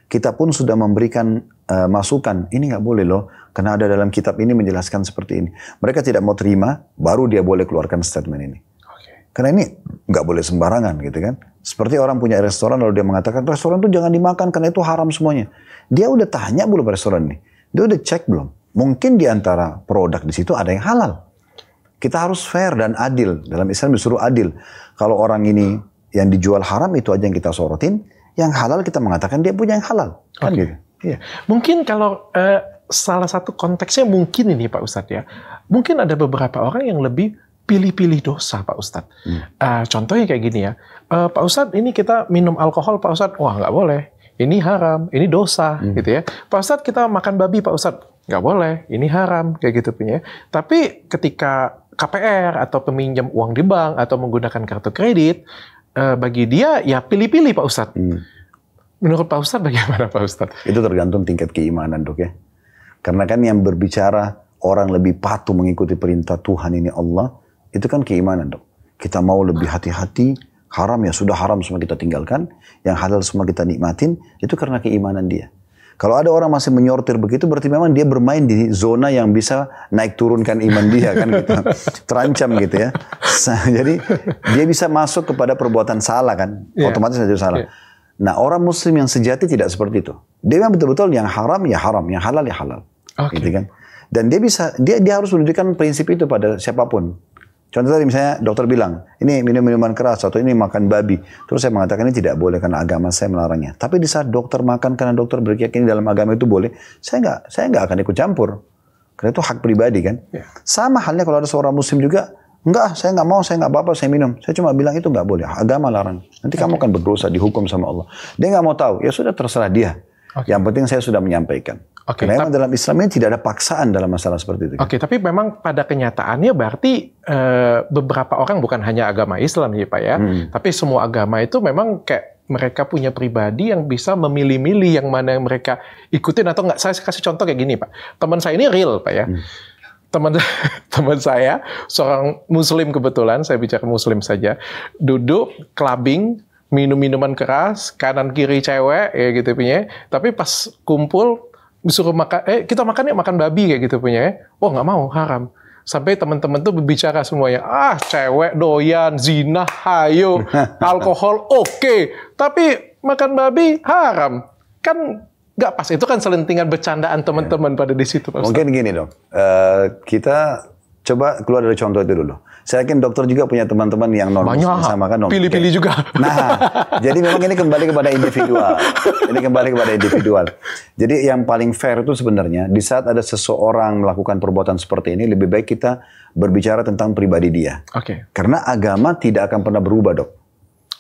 Kita pun sudah memberikan uh, masukan, ini nggak boleh loh, karena ada dalam kitab ini menjelaskan seperti ini. Mereka tidak mau terima, baru dia boleh keluarkan statement ini. Karena ini nggak boleh sembarangan gitu kan. Seperti orang punya restoran lalu dia mengatakan restoran itu jangan dimakan karena itu haram semuanya. Dia udah tanya belum restoran ini? Dia udah cek belum? Mungkin di antara produk di situ ada yang halal. Kita harus fair dan adil. Dalam Islam disuruh adil. Kalau orang ini yang dijual haram itu aja yang kita sorotin, yang halal kita mengatakan dia punya yang halal. Kan okay. gitu. Iya. Mungkin kalau uh, salah satu konteksnya mungkin ini Pak Ustadz ya. Mungkin ada beberapa orang yang lebih pilih-pilih dosa Pak Ustadz. Hmm. Uh, contohnya kayak gini ya. Uh, Pak Ustadz ini kita minum alkohol Pak Ustadz. Wah nggak boleh. Ini haram, ini dosa, hmm. gitu ya. Pak Ustadz kita makan babi, Pak Ustadz nggak boleh, ini haram kayak gitu punya. Tapi ketika KPR atau peminjam uang di bank atau menggunakan kartu kredit, eh, bagi dia ya pilih-pilih Pak Ustadz. Hmm. Menurut Pak Ustadz bagaimana Pak Ustadz? Itu tergantung tingkat keimanan dok ya. Karena kan yang berbicara orang lebih patuh mengikuti perintah Tuhan ini Allah, itu kan keimanan dok. Kita mau lebih hati-hati, haram ya sudah haram semua kita tinggalkan, yang halal semua kita nikmatin, itu karena keimanan dia. Kalau ada orang masih menyortir begitu berarti memang dia bermain di zona yang bisa naik turunkan iman dia kan gitu. Terancam gitu ya. Jadi dia bisa masuk kepada perbuatan salah kan. Yeah. Otomatis jadi salah. Yeah. Nah orang muslim yang sejati tidak seperti itu. Dia memang betul-betul yang haram ya haram, yang halal ya halal. Okay. Gitu kan. Dan dia bisa, dia, dia harus menunjukkan prinsip itu pada siapapun. Contoh tadi misalnya dokter bilang, ini minum minuman keras, atau ini makan babi. Terus saya mengatakan ini tidak boleh karena agama saya melarangnya. Tapi di saat dokter makan karena dokter berkeyakinan dalam agama itu boleh, saya nggak saya nggak akan ikut campur. Karena itu hak pribadi kan. Ya. Sama halnya kalau ada seorang muslim juga, enggak saya nggak mau, saya nggak apa-apa, saya minum. Saya cuma bilang itu nggak boleh, agama larang. Nanti okay. kamu akan berdosa, dihukum sama Allah. Dia nggak mau tahu, ya sudah terserah dia. Okay. Yang penting saya sudah menyampaikan. Okay, Karena dalam Islamnya tidak ada paksaan dalam masalah seperti itu. Oke, okay, tapi memang pada kenyataannya berarti e, beberapa orang bukan hanya agama Islam ya Pak ya, hmm. tapi semua agama itu memang kayak mereka punya pribadi yang bisa memilih-milih yang mana yang mereka ikutin atau enggak. Saya kasih contoh kayak gini Pak. Teman saya ini real Pak ya. Hmm. Teman teman saya seorang muslim kebetulan, saya bicara muslim saja, duduk clubbing minum minuman keras kanan kiri cewek ya gitu punya tapi pas kumpul disuruh makan eh kita makan ya makan babi kayak gitu punya ya oh nggak mau haram sampai teman-teman tuh berbicara semuanya ah cewek doyan zina hayo alkohol oke okay. tapi makan babi haram kan nggak pas itu kan selentingan bercandaan teman-teman iya. pada di situ mungkin gini dong uh, kita coba keluar dari contoh itu dulu saya yakin dokter juga punya teman-teman yang non Muslim sama kan. Pilih-pilih juga. Nah, jadi memang ini kembali kepada individual. Ini kembali kepada individual. Jadi yang paling fair itu sebenarnya di saat ada seseorang melakukan perbuatan seperti ini lebih baik kita berbicara tentang pribadi dia. Oke. Okay. Karena agama tidak akan pernah berubah, Dok.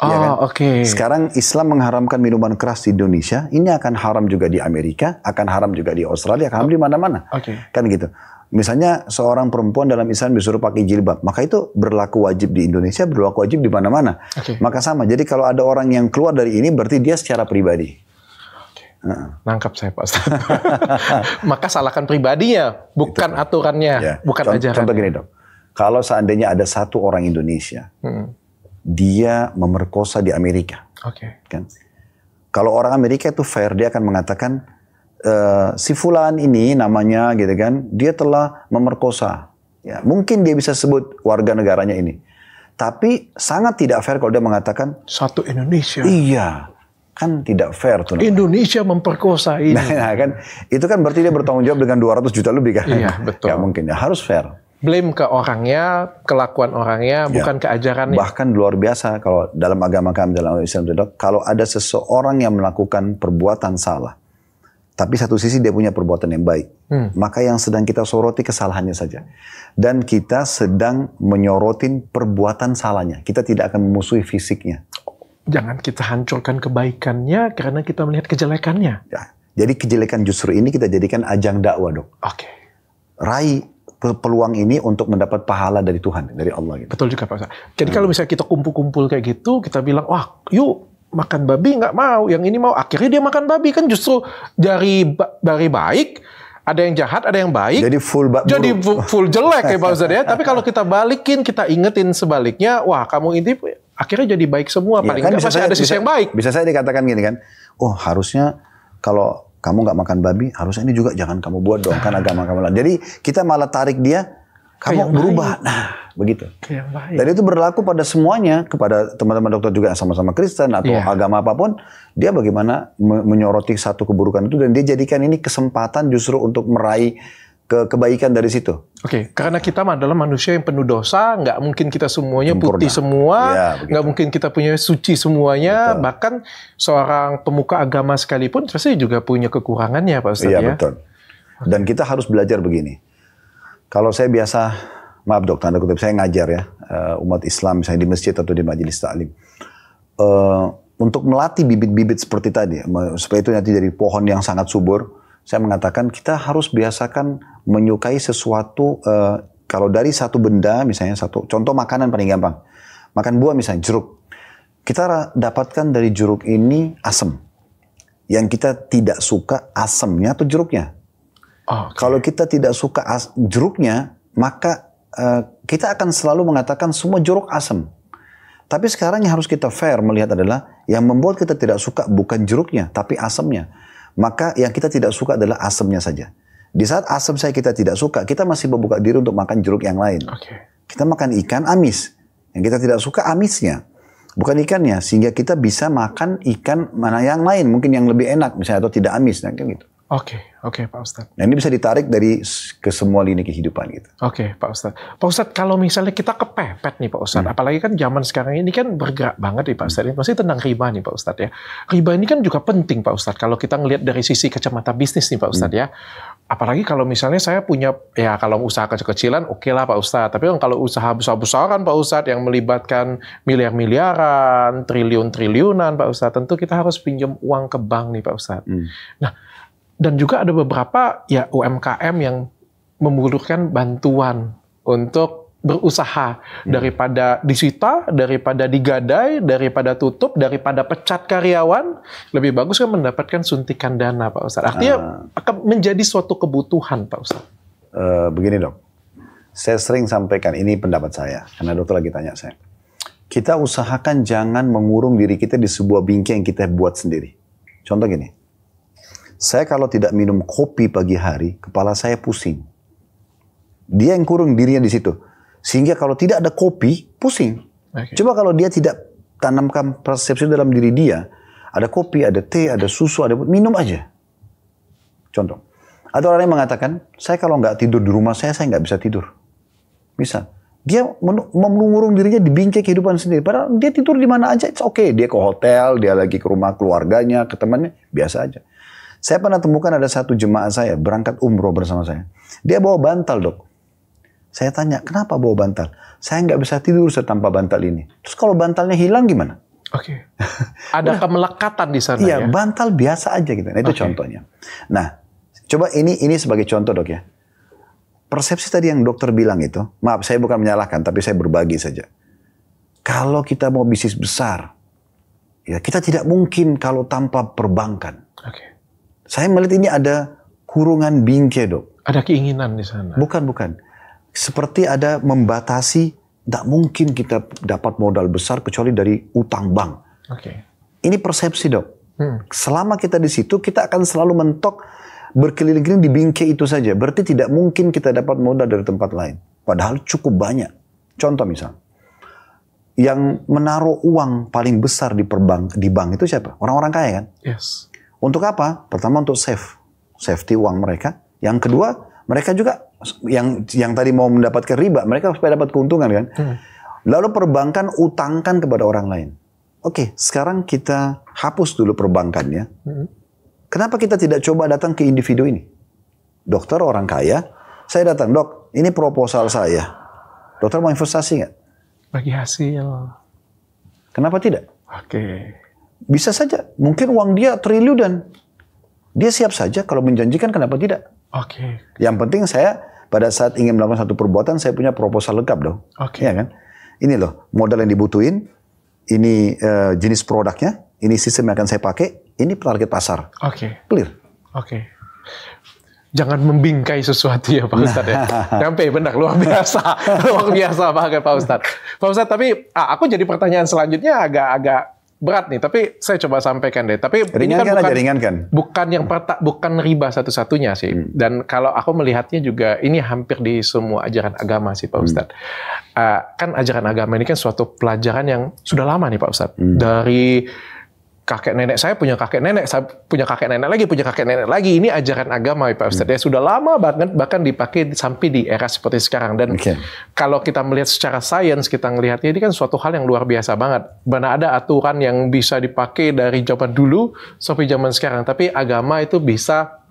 Oh, ya kan? oke. Okay. Sekarang Islam mengharamkan minuman keras di Indonesia, ini akan haram juga di Amerika, akan haram juga di Australia, akan haram di mana-mana. Oke. Okay. Kan gitu. Misalnya seorang perempuan dalam Islam disuruh pakai jilbab, maka itu berlaku wajib di Indonesia, berlaku wajib di mana-mana. Okay. Maka sama. Jadi kalau ada orang yang keluar dari ini, berarti dia secara pribadi. Nah. Nangkap saya Pak Ustaz. maka salahkan pribadinya, bukan itu. aturannya, ya. bukan Cont ajaran. Contoh gini dok, kalau seandainya ada satu orang Indonesia, hmm. dia memerkosa di Amerika, okay. kan? Kalau orang Amerika itu fair, dia akan mengatakan Eh, si fulan ini namanya gitu kan, dia telah memerkosa. Ya, mungkin dia bisa sebut warga negaranya ini. Tapi sangat tidak fair kalau dia mengatakan satu Indonesia. Iya. Kan tidak fair tuh. Indonesia memperkosa ini. Nah, kan itu kan berarti dia bertanggung jawab dengan 200 juta lebih kan. Iya, betul. Gak mungkin. Ya, harus fair blame ke orangnya, kelakuan orangnya, ya. bukan ke ajarannya. Bahkan luar biasa kalau dalam agama kami dalam Islam kalau ada seseorang yang melakukan perbuatan salah, tapi satu sisi dia punya perbuatan yang baik. Hmm. Maka yang sedang kita soroti kesalahannya saja. Dan kita sedang menyorotin perbuatan salahnya. Kita tidak akan memusuhi fisiknya. Jangan kita hancurkan kebaikannya karena kita melihat kejelekannya. Ya. Jadi kejelekan justru ini kita jadikan ajang dakwah, Dok. Oke. Okay. Rai peluang ini untuk mendapat pahala dari Tuhan, dari Allah gitu. Betul juga Pak Ustaz. Jadi hmm. kalau misalnya kita kumpul-kumpul kayak gitu, kita bilang, "Wah, yuk makan babi nggak mau, yang ini mau. Akhirnya dia makan babi kan justru dari dari baik ada yang jahat, ada yang baik. Jadi full ba- jadi full, jelek ya Pak Ustaz ya. Tapi kalau kita balikin, kita ingetin sebaliknya, wah kamu ini akhirnya jadi baik semua. Iya, Paling ya, kan bisa masih saya, ada sisi yang baik. Bisa saya dikatakan gini kan, oh harusnya kalau kamu nggak makan babi, harusnya ini juga jangan kamu buat dong kan agama kamu lah. Jadi kita malah tarik dia kamu berubah. Baik. Nah, begitu. Dan itu berlaku pada semuanya, kepada teman-teman dokter juga yang sama-sama Kristen atau yeah. agama apapun, dia bagaimana menyoroti satu keburukan itu dan dia jadikan ini kesempatan justru untuk meraih ke kebaikan dari situ. Oke, okay, karena kita adalah manusia yang penuh dosa, nggak mungkin kita semuanya Sempurna. putih semua, ya, nggak mungkin kita punya suci semuanya, betul. bahkan seorang pemuka agama sekalipun pasti juga punya kekurangannya, Pak ya. ya. betul. Dan kita harus belajar begini kalau saya biasa, maaf dok, tanda kutip, saya ngajar ya, eh, umat Islam misalnya di masjid atau di majelis taklim. Uh, untuk melatih bibit-bibit seperti tadi, supaya itu nanti dari pohon yang sangat subur, saya mengatakan kita harus biasakan menyukai sesuatu uh, kalau dari satu benda misalnya satu contoh makanan paling gampang makan buah misalnya jeruk kita dapatkan dari jeruk ini asam yang kita tidak suka asamnya atau jeruknya Oh, okay. Kalau kita tidak suka jeruknya, maka uh, kita akan selalu mengatakan semua jeruk asam. Tapi sekarang yang harus kita fair melihat adalah yang membuat kita tidak suka bukan jeruknya, tapi asamnya. Maka yang kita tidak suka adalah asamnya saja. Di saat asam saya kita tidak suka, kita masih membuka diri untuk makan jeruk yang lain. Okay. Kita makan ikan amis. Yang kita tidak suka amisnya. Bukan ikannya, sehingga kita bisa makan ikan mana yang lain, mungkin yang lebih enak misalnya atau tidak amis, nah, kan gitu. Oke, okay, oke okay, Pak Ustadz. Nah ini bisa ditarik dari ke semua lini kehidupan gitu. Oke okay, Pak Ustadz. Pak Ustadz kalau misalnya kita kepepet nih Pak Ustadz, hmm. apalagi kan zaman sekarang ini kan bergerak banget nih Pak Ustadz. Ini pasti tentang riba nih Pak Ustadz ya. Riba ini kan juga penting Pak Ustadz kalau kita ngelihat dari sisi kacamata bisnis nih Pak Ustadz hmm. ya. Apalagi kalau misalnya saya punya, ya kalau usaha kecil-kecilan oke okay lah Pak Ustadz. Tapi kalau usaha besar-besaran Pak Ustadz yang melibatkan miliar-miliaran, triliun-triliunan Pak Ustadz. Tentu kita harus pinjam uang ke bank nih Pak Ustadz. Hmm. Nah dan juga ada beberapa ya UMKM yang membutuhkan bantuan untuk berusaha hmm. daripada disita, daripada digadai, daripada tutup, daripada pecat karyawan, lebih bagus kan mendapatkan suntikan dana, Pak Ustadz. Artinya uh, akan menjadi suatu kebutuhan, Pak Ustadz. Uh, begini dok, saya sering sampaikan ini pendapat saya karena dokter lagi tanya saya. Kita usahakan jangan mengurung diri kita di sebuah bingkai yang kita buat sendiri. Contoh gini, saya kalau tidak minum kopi pagi hari, kepala saya pusing. Dia yang kurung dirinya di situ. Sehingga kalau tidak ada kopi, pusing. Okay. Coba kalau dia tidak tanamkan persepsi dalam diri dia, ada kopi, ada teh, ada susu, ada minum aja. Contoh. Ada orang yang mengatakan, saya kalau nggak tidur di rumah saya, saya nggak bisa tidur. Bisa. Dia mengurung dirinya di bingkai kehidupan sendiri. Padahal dia tidur di mana aja, it's okay. Dia ke hotel, dia lagi ke rumah keluarganya, ke temannya, biasa aja. Saya pernah temukan ada satu jemaah saya berangkat umroh bersama saya. Dia bawa bantal dok. Saya tanya, kenapa bawa bantal? Saya nggak bisa tidur tanpa bantal ini. Terus kalau bantalnya hilang gimana? Oke. Okay. Ada nah, kemelekatan di sana iya, ya? bantal biasa aja gitu. Nah, itu okay. contohnya. Nah, coba ini ini sebagai contoh dok ya. Persepsi tadi yang dokter bilang itu, maaf saya bukan menyalahkan, tapi saya berbagi saja. Kalau kita mau bisnis besar, ya kita tidak mungkin kalau tanpa perbankan. Oke. Okay. Saya melihat ini ada kurungan bingke dok. Ada keinginan di sana. Bukan bukan. Seperti ada membatasi. Tidak mungkin kita dapat modal besar kecuali dari utang bank. Oke. Okay. Ini persepsi dok. Hmm. Selama kita di situ kita akan selalu mentok berkeliling-keliling di bingke itu saja. Berarti tidak mungkin kita dapat modal dari tempat lain. Padahal cukup banyak. Contoh misal, yang menaruh uang paling besar di perbank di bank itu siapa? Orang-orang kaya kan? Yes. Untuk apa? Pertama untuk safe, safety uang mereka. Yang kedua, mereka juga yang yang tadi mau mendapatkan riba, mereka supaya dapat keuntungan kan. Hmm. Lalu perbankan utangkan kepada orang lain. Oke, sekarang kita hapus dulu perbankannya. Hmm. Kenapa kita tidak coba datang ke individu ini? Dokter orang kaya, saya datang dok, ini proposal saya. Dokter mau investasi nggak? Bagi hasil. Kenapa tidak? Oke. Okay. Bisa saja, mungkin uang dia triliunan. Dia siap saja kalau menjanjikan kenapa tidak? Oke. Okay. Yang penting saya pada saat ingin melakukan satu perbuatan saya punya proposal lengkap dong. Oke. Okay. Ya kan? Ini loh modal yang dibutuhin, ini uh, jenis produknya, ini sistem yang akan saya pakai, ini target pasar. Oke. Okay. Clear. Oke. Okay jangan membingkai sesuatu ya Pak Ustadz ya. Sampai benar, luar biasa. luar biasa banget Pak Ustadz. Pak Ustadz, tapi ah, aku jadi pertanyaan selanjutnya agak-agak berat nih, tapi saya coba sampaikan deh. Tapi ini kan bukan, aja, ringankan. bukan yang perta, bukan riba satu-satunya sih. Hmm. Dan kalau aku melihatnya juga ini hampir di semua ajaran agama sih Pak Ustad Hmm. Uh, kan ajaran agama ini kan suatu pelajaran yang sudah lama nih Pak Ustad Hmm. Dari kakek nenek saya punya kakek nenek saya punya kakek nenek lagi punya kakek nenek lagi ini ajaran agama Pak Ustadz hmm. ya sudah lama banget bahkan dipakai sampai di era seperti sekarang dan okay. kalau kita melihat secara sains kita melihatnya ini kan suatu hal yang luar biasa banget mana ada aturan yang bisa dipakai dari zaman dulu sampai zaman sekarang tapi agama itu bisa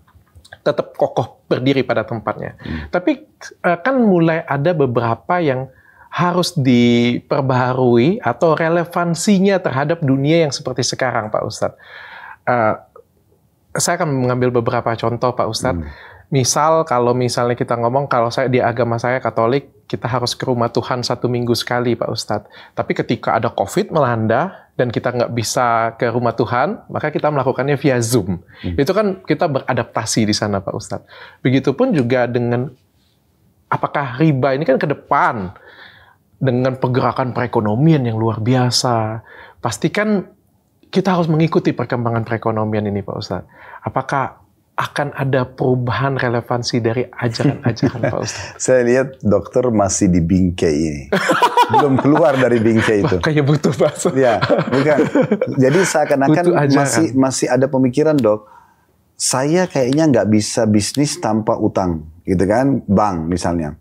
tetap kokoh berdiri pada tempatnya hmm. tapi eh, kan mulai ada beberapa yang harus diperbaharui atau relevansinya terhadap dunia yang seperti sekarang, Pak Ustadz? Uh, saya akan mengambil beberapa contoh, Pak Ustadz. Hmm. Misal kalau misalnya kita ngomong kalau saya di agama saya Katolik, kita harus ke rumah Tuhan satu minggu sekali, Pak Ustadz. Tapi ketika ada COVID melanda dan kita nggak bisa ke rumah Tuhan, maka kita melakukannya via Zoom. Hmm. Itu kan kita beradaptasi di sana, Pak Ustadz. Begitupun juga dengan apakah riba ini kan ke depan dengan pergerakan perekonomian yang luar biasa. Pastikan kita harus mengikuti perkembangan perekonomian ini Pak Ustadz. Apakah akan ada perubahan relevansi dari ajaran-ajaran Pak Ustadz? Saya lihat dokter masih di bingkai ini. Belum keluar dari bingkai itu. Kayak butuh bahasa. Ya, bukan. Jadi seakan-akan masih, masih ada pemikiran dok, saya kayaknya nggak bisa bisnis tanpa utang. Gitu kan, bank misalnya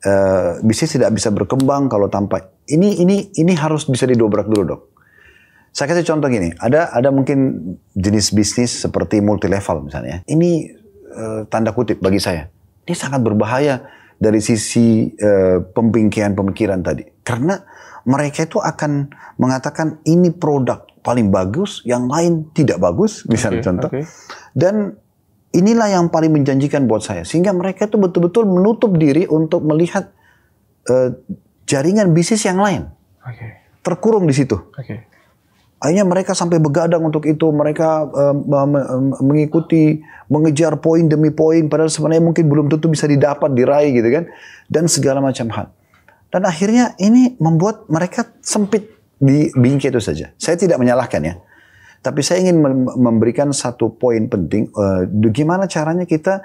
Eh, bisnis tidak bisa berkembang kalau tanpa ini ini ini harus bisa didobrak dulu dok. Saya kasih contoh gini, ada ada mungkin jenis bisnis seperti multi level misalnya. Ini uh, tanda kutip bagi saya, ini sangat berbahaya dari sisi uh, eh, pembingkian pemikiran tadi, karena mereka itu akan mengatakan ini produk paling bagus, yang lain tidak bagus, misalnya okay, contoh. Okay. Dan Inilah yang paling menjanjikan buat saya. Sehingga mereka itu betul-betul menutup diri untuk melihat uh, jaringan bisnis yang lain. Okay. Terkurung di situ. Okay. Akhirnya mereka sampai begadang untuk itu. Mereka uh, mengikuti, mengejar poin demi poin. Padahal sebenarnya mungkin belum tentu bisa didapat, diraih gitu kan. Dan segala macam hal. Dan akhirnya ini membuat mereka sempit di bingkai itu saja. Saya tidak menyalahkan ya. Tapi saya ingin memberikan satu poin penting, uh, gimana caranya kita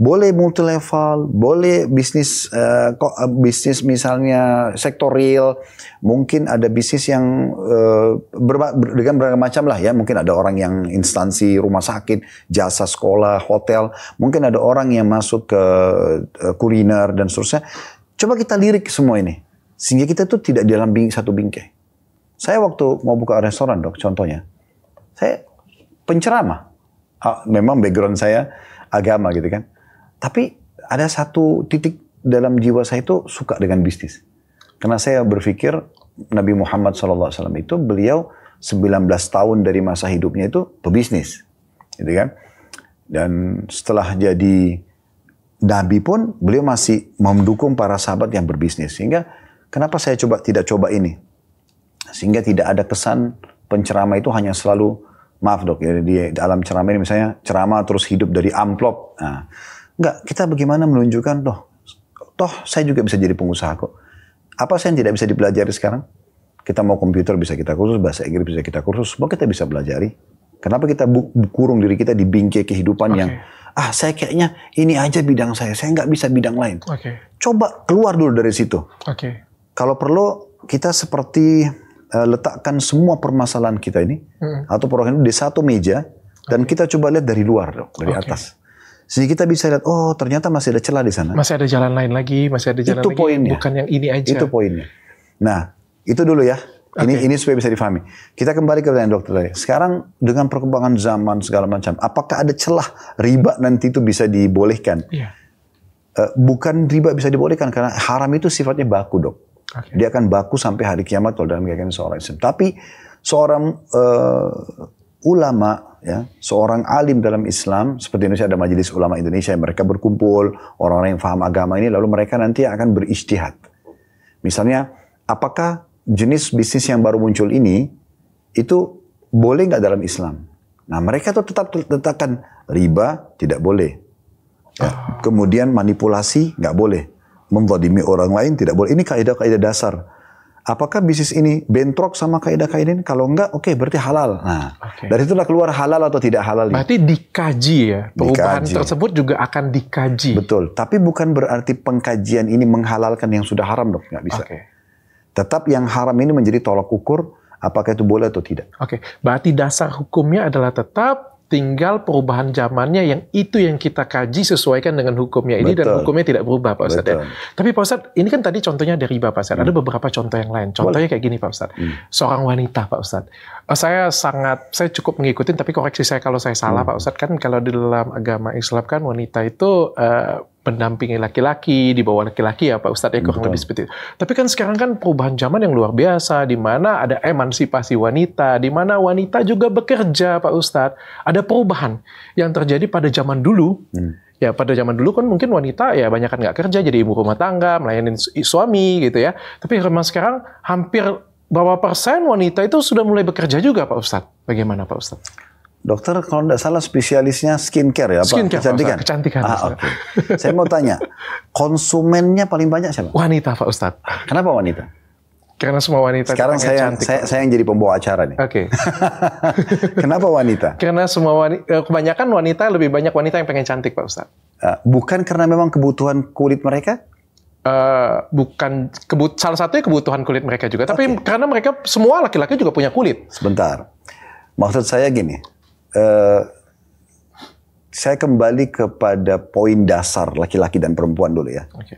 boleh multi level, boleh bisnis uh, bisnis misalnya sektor real, mungkin ada bisnis yang uh, berba ber dengan berbagai macam lah ya, mungkin ada orang yang instansi rumah sakit, jasa sekolah, hotel, mungkin ada orang yang masuk ke uh, kuliner dan seterusnya. Coba kita lirik semua ini, sehingga kita tuh tidak dalam bing satu bingkai. Saya waktu mau buka restoran dok, contohnya, saya penceramah. Ah, memang background saya agama gitu kan. Tapi ada satu titik dalam jiwa saya itu suka dengan bisnis. Karena saya berpikir Nabi Muhammad SAW itu beliau 19 tahun dari masa hidupnya itu pebisnis. Gitu kan. Dan setelah jadi Nabi pun beliau masih mendukung para sahabat yang berbisnis. Sehingga kenapa saya coba tidak coba ini? Sehingga tidak ada kesan pencerama itu hanya selalu maaf dok ya di dalam ceramah ini misalnya ceramah terus hidup dari amplop. Nah, enggak, kita bagaimana menunjukkan toh toh saya juga bisa jadi pengusaha kok. Apa saya yang tidak bisa dipelajari sekarang? Kita mau komputer bisa kita kursus, bahasa Inggris bisa kita kursus, semua kita bisa belajar? Kenapa kita kurung diri kita di bingkai kehidupan okay. yang ah saya kayaknya ini aja bidang saya, saya nggak bisa bidang lain. Okay. Coba keluar dulu dari situ. Okay. Kalau perlu kita seperti uh, letakkan semua permasalahan kita ini hmm. atau program ini di satu meja dan okay. kita coba lihat dari luar dok, dari okay. atas. Jadi kita bisa lihat, oh ternyata masih ada celah di sana. Masih ada jalan lain lagi, masih ada jalan itu lagi. Poinnya. Bukan yang ini aja. Itu poinnya. Nah, itu dulu ya. Ini ini supaya bisa difahami. Kita kembali ke pertanyaan dokter tadi. Sekarang dengan perkembangan zaman segala macam, apakah ada celah riba nanti itu bisa dibolehkan? Yeah. Iya. bukan riba bisa dibolehkan karena haram itu sifatnya baku dok. Okay. Dia akan baku sampai hari kiamat kalau dalam keyakinan seorang Islam. Tapi seorang uh, ulama, ya, seorang alim dalam Islam, seperti Indonesia ada Majelis Ulama Indonesia, yang mereka berkumpul orang-orang yang paham agama ini, lalu mereka nanti akan beristihad. Misalnya, apakah jenis bisnis yang baru muncul ini itu boleh nggak dalam Islam? Nah, mereka tuh tetap letakkan riba tidak boleh, ya. Ah. kemudian manipulasi nggak boleh menzalimi orang lain tidak boleh. Ini kaidah-kaidah dasar. Apakah bisnis ini bentrok sama kaidah-kaidah ini? Kalau enggak, oke okay, berarti halal. Nah, okay. dari itulah keluar halal atau tidak halal. Berarti dikaji ya. Perubahan dikaji. tersebut juga akan dikaji. Betul. Tapi bukan berarti pengkajian ini menghalalkan yang sudah haram dok, nggak bisa. Okay. Tetap yang haram ini menjadi tolak ukur apakah itu boleh atau tidak. Oke, okay. berarti dasar hukumnya adalah tetap Tinggal perubahan zamannya yang itu yang kita kaji sesuaikan dengan hukumnya ini Betul. dan hukumnya tidak berubah Pak Ustadz. Ya. Tapi Pak Ustadz, ini kan tadi contohnya dari riba Pak Ustadz. Hmm. Ada beberapa contoh yang lain. Contohnya kayak gini Pak Ustadz. Hmm. Seorang wanita Pak Ustadz. Eh, saya sangat, saya cukup mengikuti tapi koreksi saya kalau saya salah hmm. Pak Ustadz. Kan kalau di dalam agama Islam kan wanita itu uh, pendampingi laki-laki, di bawah laki-laki ya Pak Ustadz ya kurang lebih seperti itu. Tapi kan sekarang kan perubahan zaman yang luar biasa, di mana ada emansipasi wanita, di mana wanita juga bekerja Pak Ustadz. Ada perubahan yang terjadi pada zaman dulu. Hmm. Ya pada zaman dulu kan mungkin wanita ya banyak kan nggak kerja, jadi ibu rumah tangga, melayani suami gitu ya. Tapi memang sekarang hampir berapa persen wanita itu sudah mulai bekerja juga Pak Ustadz? Bagaimana Pak Ustadz? Dokter kalau tidak salah spesialisnya skincare ya, skincare, apa? kecantikan. Pak Ustaz, kecantikan. Ah, okay. Saya mau tanya, konsumennya paling banyak siapa? Wanita Pak Ustadz. Kenapa wanita? Karena semua wanita. Sekarang saya, cantik. saya saya yang jadi pembawa acara nih. Oke. Okay. Kenapa wanita? Karena semua wanita, eh, kebanyakan wanita lebih banyak wanita yang pengen cantik Pak Ustadz. Ah, bukan karena memang kebutuhan kulit mereka? Uh, bukan kebut salah satunya kebutuhan kulit mereka juga, tapi karena mereka semua laki-laki juga punya kulit. Sebentar. Maksud saya gini, Eh, saya kembali kepada poin dasar laki-laki dan perempuan dulu ya. laki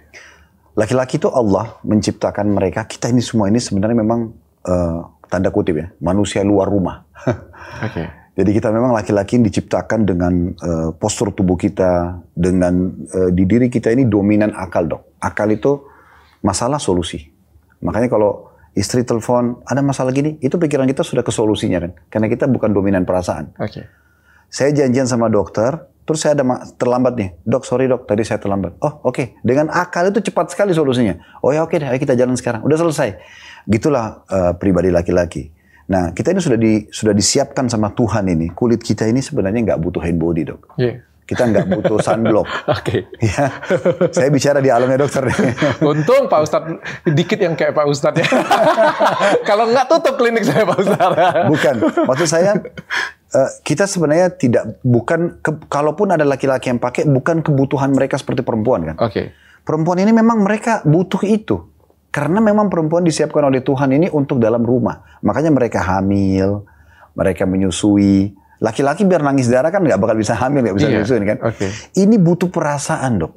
Laki-laki itu Allah menciptakan mereka. Kita ini semua ini sebenarnya memang uh, tanda kutip ya manusia luar rumah. okay. Jadi kita memang laki-laki diciptakan dengan uh, postur tubuh kita, dengan uh, di diri kita ini dominan akal dong. Akal itu masalah solusi. Makanya kalau istri telepon, ada masalah gini, itu pikiran kita sudah ke solusinya kan. Karena kita bukan dominan perasaan. Oke. Okay. Saya janjian sama dokter, terus saya ada terlambat nih. Dok, sorry dok, tadi saya terlambat. Oh, oke. Okay. Dengan akal itu cepat sekali solusinya. Oh ya oke okay deh, ayo kita jalan sekarang. Udah selesai. Gitulah uh, pribadi laki-laki. Nah, kita ini sudah di, sudah disiapkan sama Tuhan ini. Kulit kita ini sebenarnya nggak butuh hand body, dok. Yeah. Kita nggak butuh sunblock. Oke. Okay. Ya, saya bicara di alamnya dokter. Untung Pak Ustadz dikit yang kayak Pak Ustadz ya. Kalau nggak tutup klinik saya Pak Ustadz. Bukan. Maksud saya eh, kita sebenarnya tidak bukan ke, kalaupun ada laki-laki yang pakai bukan kebutuhan mereka seperti perempuan kan. Oke. Okay. Perempuan ini memang mereka butuh itu. Karena memang perempuan disiapkan oleh Tuhan ini untuk dalam rumah. Makanya mereka hamil, mereka menyusui, Laki-laki biar nangis darah kan nggak bakal bisa hamil, nggak bisa iya. nyusuin kan. Okay. Ini butuh perasaan dok.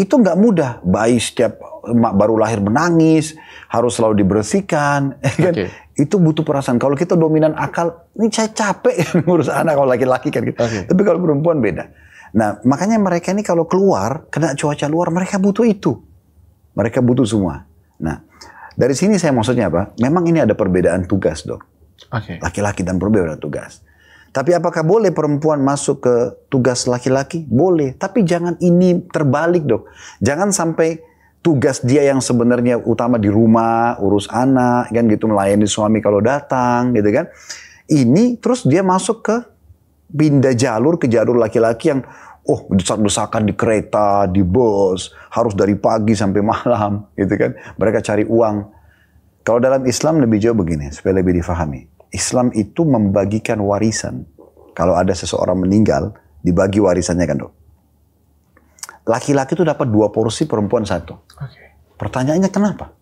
Itu nggak mudah. Bayi setiap emak baru lahir menangis, harus selalu dibersihkan. Ya kan? Itu butuh perasaan. Kalau kita dominan akal, ini saya capek ngurus anak kalau laki-laki kan. Okay. Tapi kalau perempuan beda. Nah makanya mereka ini kalau keluar, kena cuaca luar, mereka butuh itu. Mereka butuh semua. Nah dari sini saya maksudnya apa? Memang ini ada perbedaan tugas dok. Laki-laki okay. Laki -laki dan perbedaan tugas. Tapi apakah boleh perempuan masuk ke tugas laki-laki? Boleh, tapi jangan ini terbalik dok. Jangan sampai tugas dia yang sebenarnya utama di rumah, urus anak, kan gitu melayani suami kalau datang, gitu kan. Ini terus dia masuk ke pindah jalur ke jalur laki-laki yang oh desak-desakan di kereta, di bus, harus dari pagi sampai malam, gitu kan. Mereka cari uang. Kalau dalam Islam lebih jauh begini, supaya lebih difahami Islam itu membagikan warisan. Kalau ada seseorang meninggal, dibagi warisannya kan dok. Laki-laki itu dapat dua porsi, perempuan satu. Pertanyaannya kenapa?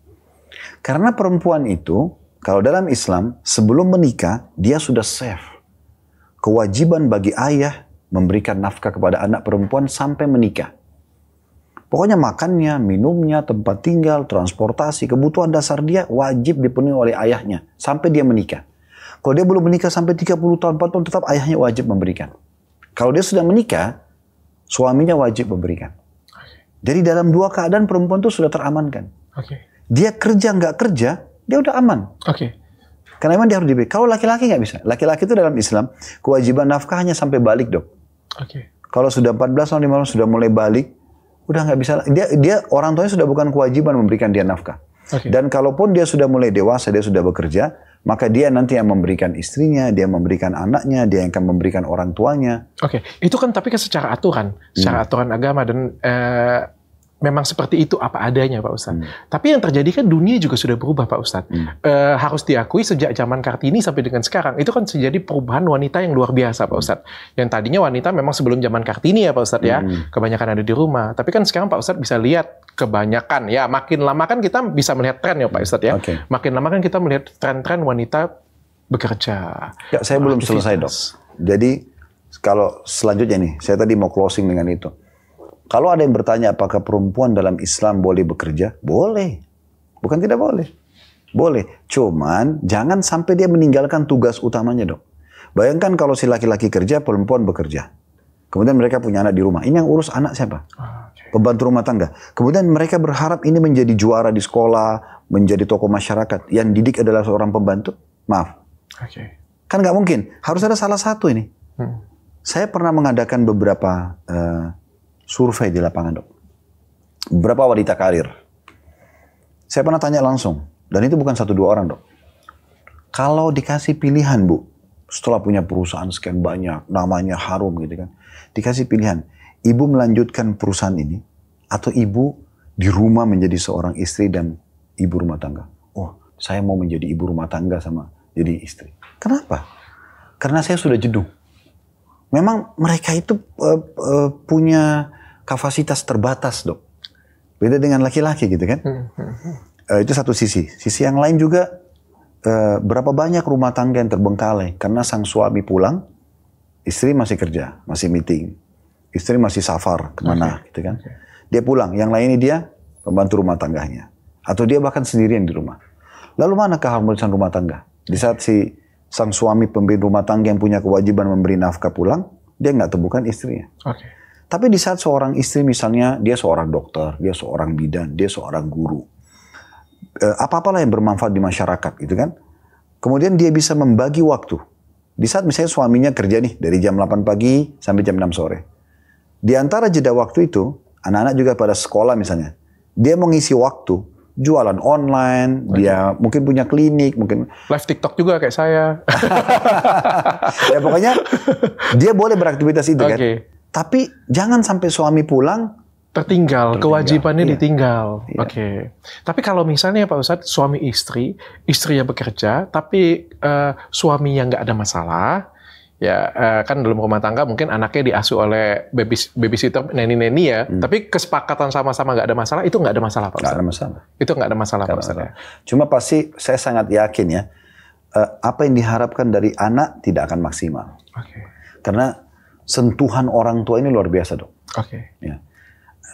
Karena perempuan itu, kalau dalam Islam, sebelum menikah, dia sudah safe. Kewajiban bagi ayah memberikan nafkah kepada anak perempuan sampai menikah. Pokoknya makannya, minumnya, tempat tinggal, transportasi, kebutuhan dasar dia wajib dipenuhi oleh ayahnya sampai dia menikah. Kalau dia belum menikah sampai 30 tahun, 40 tahun, tetap ayahnya wajib memberikan. Kalau dia sudah menikah, suaminya wajib memberikan. Jadi dalam dua keadaan perempuan itu sudah teramankan. Okay. Dia kerja nggak kerja, dia udah aman. Okay. Karena memang dia harus diberi. Kalau laki-laki nggak bisa. Laki-laki itu dalam Islam, kewajiban nafkah hanya sampai balik dok. Okay. Kalau sudah 14 tahun, 15 tahun, sudah mulai balik, udah nggak bisa. Dia, dia orang tuanya sudah bukan kewajiban memberikan dia nafkah. Okay. Dan kalaupun dia sudah mulai dewasa, dia sudah bekerja, maka dia nanti yang memberikan istrinya, dia memberikan anaknya, dia yang akan memberikan orang tuanya. Oke, okay. itu kan tapi kan secara aturan, secara hmm. aturan agama dan eh, memang seperti itu apa adanya Pak Ustadz. Hmm. Tapi yang terjadi kan dunia juga sudah berubah Pak Ustadz. Hmm. E, harus diakui sejak zaman Kartini sampai dengan sekarang itu kan terjadi perubahan wanita yang luar biasa Pak hmm. Ustadz. Yang tadinya wanita memang sebelum zaman Kartini ya Pak Ustadz ya, hmm. kebanyakan ada di rumah. Tapi kan sekarang Pak Ustadz bisa lihat kebanyakan ya makin lama kan kita bisa melihat tren ya Pak hmm. Ustadz ya. Okay. Makin lama kan kita melihat tren-tren wanita bekerja. Ya, saya belum selesai dok. Jadi kalau selanjutnya nih, saya tadi mau closing dengan itu kalau ada yang bertanya apakah perempuan dalam Islam boleh bekerja? Boleh. Bukan tidak boleh. Boleh. Cuman jangan sampai dia meninggalkan tugas utamanya dong. Bayangkan kalau si laki-laki kerja, perempuan bekerja. Kemudian mereka punya anak di rumah. Ini yang urus anak siapa? Ah, pembantu rumah tangga. Kemudian mereka berharap ini menjadi juara di sekolah, menjadi tokoh masyarakat. Yang didik adalah seorang pembantu. Maaf. Okay. Kan nggak mungkin. Harus ada salah satu ini. Hmm. Saya pernah mengadakan beberapa uh, survei di lapangan dok. Berapa wanita karir? Saya pernah tanya langsung, dan itu bukan satu dua orang dok. Kalau dikasih pilihan bu, setelah punya perusahaan sekian banyak, namanya harum gitu kan, dikasih pilihan, ibu melanjutkan perusahaan ini, atau ibu di rumah menjadi seorang istri dan ibu rumah tangga. Oh, saya mau menjadi ibu rumah tangga sama jadi istri. Kenapa? Karena saya sudah jenuh memang mereka itu uh, uh, punya kapasitas terbatas dok. Beda dengan laki-laki gitu kan. Uh, itu satu sisi. Sisi yang lain juga uh, berapa banyak rumah tangga yang terbengkalai karena sang suami pulang, istri masih kerja, masih meeting, istri masih safar kemana okay. gitu kan. Dia pulang, yang lainnya dia pembantu rumah tangganya atau dia bahkan sendirian di rumah. Lalu mana keharmonisan rumah tangga? Di saat si sang suami pemimpin rumah tangga yang punya kewajiban memberi nafkah pulang, dia nggak temukan istrinya. Okay. Tapi di saat seorang istri misalnya dia seorang dokter, dia seorang bidan, dia seorang guru, eh, apa-apalah yang bermanfaat di masyarakat gitu kan. Kemudian dia bisa membagi waktu. Di saat misalnya suaminya kerja nih dari jam 8 pagi sampai jam 6 sore. Di antara jeda waktu itu, anak-anak juga pada sekolah misalnya, dia mengisi waktu jualan online, Lagi. dia mungkin punya klinik, mungkin live TikTok juga kayak saya. ya pokoknya dia boleh beraktivitas itu okay. kan. Tapi jangan sampai suami pulang tertinggal, tertinggal. kewajibannya iya. ditinggal. Iya. Oke. Okay. Tapi kalau misalnya Pak Ustadz suami istri, istri yang bekerja, tapi uh, eh, yang nggak ada masalah, ya uh, kan dalam rumah tangga mungkin anaknya diasuh oleh babys babysitter neni-neni ya hmm. tapi kesepakatan sama-sama nggak -sama ada masalah itu nggak ada masalah pak nggak ada masalah itu nggak ada masalah gak pak masalah. cuma pasti saya sangat yakin ya uh, apa yang diharapkan dari anak tidak akan maksimal okay. karena sentuhan orang tua ini luar biasa dok okay. ya.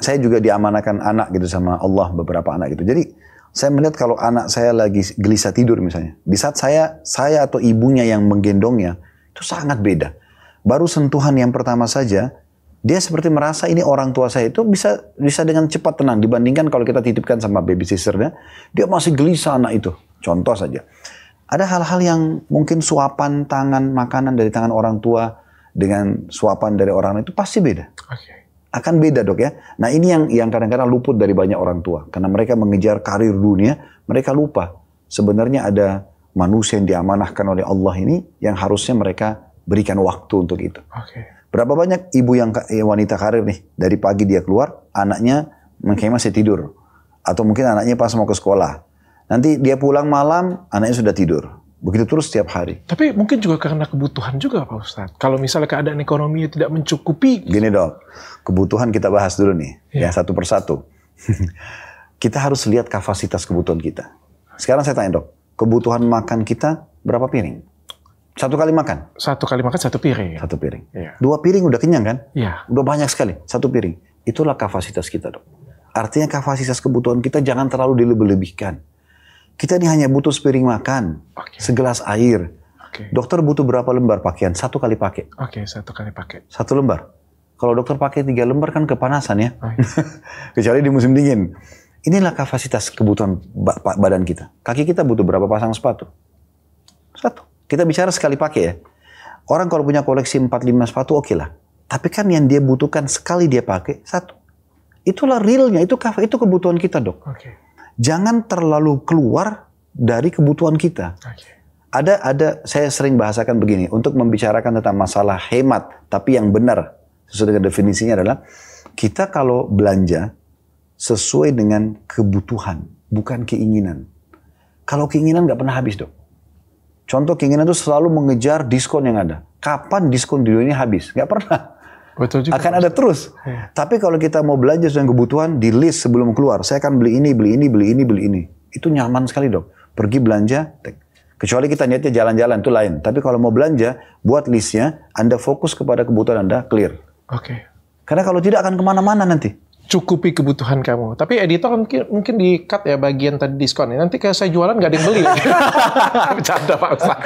saya juga diamanakan anak gitu sama Allah beberapa anak gitu jadi saya melihat kalau anak saya lagi gelisah tidur misalnya di saat saya saya atau ibunya yang menggendongnya itu sangat beda. Baru sentuhan yang pertama saja, dia seperti merasa ini orang tua saya itu bisa bisa dengan cepat tenang dibandingkan kalau kita titipkan sama babysitternya dia masih gelisah anak itu. Contoh saja. Ada hal-hal yang mungkin suapan tangan makanan dari tangan orang tua dengan suapan dari orang itu pasti beda. Okay. Akan beda dok ya. Nah ini yang yang kadang-kadang luput dari banyak orang tua karena mereka mengejar karir dunia, mereka lupa sebenarnya ada manusia yang diamanahkan oleh Allah ini yang harusnya mereka berikan waktu untuk itu. Okay. Berapa banyak ibu yang eh, wanita karir nih dari pagi dia keluar, anaknya mungkin masih tidur atau mungkin anaknya pas mau ke sekolah. Nanti dia pulang malam, anaknya sudah tidur. Begitu terus setiap hari. Tapi mungkin juga karena kebutuhan juga Pak Ustadz. Kalau misalnya keadaan ekonominya tidak mencukupi. Gini dong, kebutuhan kita bahas dulu nih. ya, Ya satu persatu. kita harus lihat kapasitas kebutuhan kita. Sekarang saya tanya dok, kebutuhan makan kita berapa piring? Satu kali makan? Satu kali makan satu piring. Satu piring. Iya. Dua piring udah kenyang kan? Iya. Udah banyak sekali. Satu piring. Itulah kapasitas kita dok. Artinya kapasitas kebutuhan kita jangan terlalu dilebih-lebihkan. Kita ini hanya butuh sepiring makan, okay. segelas air. Okay. Dokter butuh berapa lembar pakaian? Satu kali pakai. Oke, okay, satu kali pakai. Satu lembar. Kalau dokter pakai tiga lembar kan kepanasan ya. Oh, iya. Kecuali di musim dingin. Inilah kapasitas kebutuhan badan kita. Kaki kita butuh berapa pasang sepatu? Satu. Kita bicara sekali pakai ya. Orang kalau punya koleksi 4-5 sepatu oke okay lah. Tapi kan yang dia butuhkan sekali dia pakai, satu. Itulah realnya, itu itu kebutuhan kita dok. Okay. Jangan terlalu keluar dari kebutuhan kita. Okay. Ada, ada, saya sering bahasakan begini, untuk membicarakan tentang masalah hemat, tapi yang benar, sesuai dengan definisinya adalah, kita kalau belanja, sesuai dengan kebutuhan, bukan keinginan. Kalau keinginan nggak pernah habis dok. Contoh keinginan itu selalu mengejar diskon yang ada. Kapan diskon di dunia ini habis? Nggak pernah. Betul juga. Akan ada terus. Ya. Tapi kalau kita mau belanja sesuai kebutuhan, di list sebelum keluar. Saya akan beli ini, beli ini, beli ini, beli ini. Itu nyaman sekali dok. Pergi belanja, Kecuali kita niatnya jalan-jalan, itu lain. Tapi kalau mau belanja, buat listnya, Anda fokus kepada kebutuhan Anda, clear. Oke. Okay. Karena kalau tidak akan kemana-mana nanti cukupi kebutuhan kamu. Tapi editor mungkin mungkin di cut ya bagian tadi diskon. Ya. Nanti kayak saya jualan gak ada yang beli. Bercanda Pak Ustaz.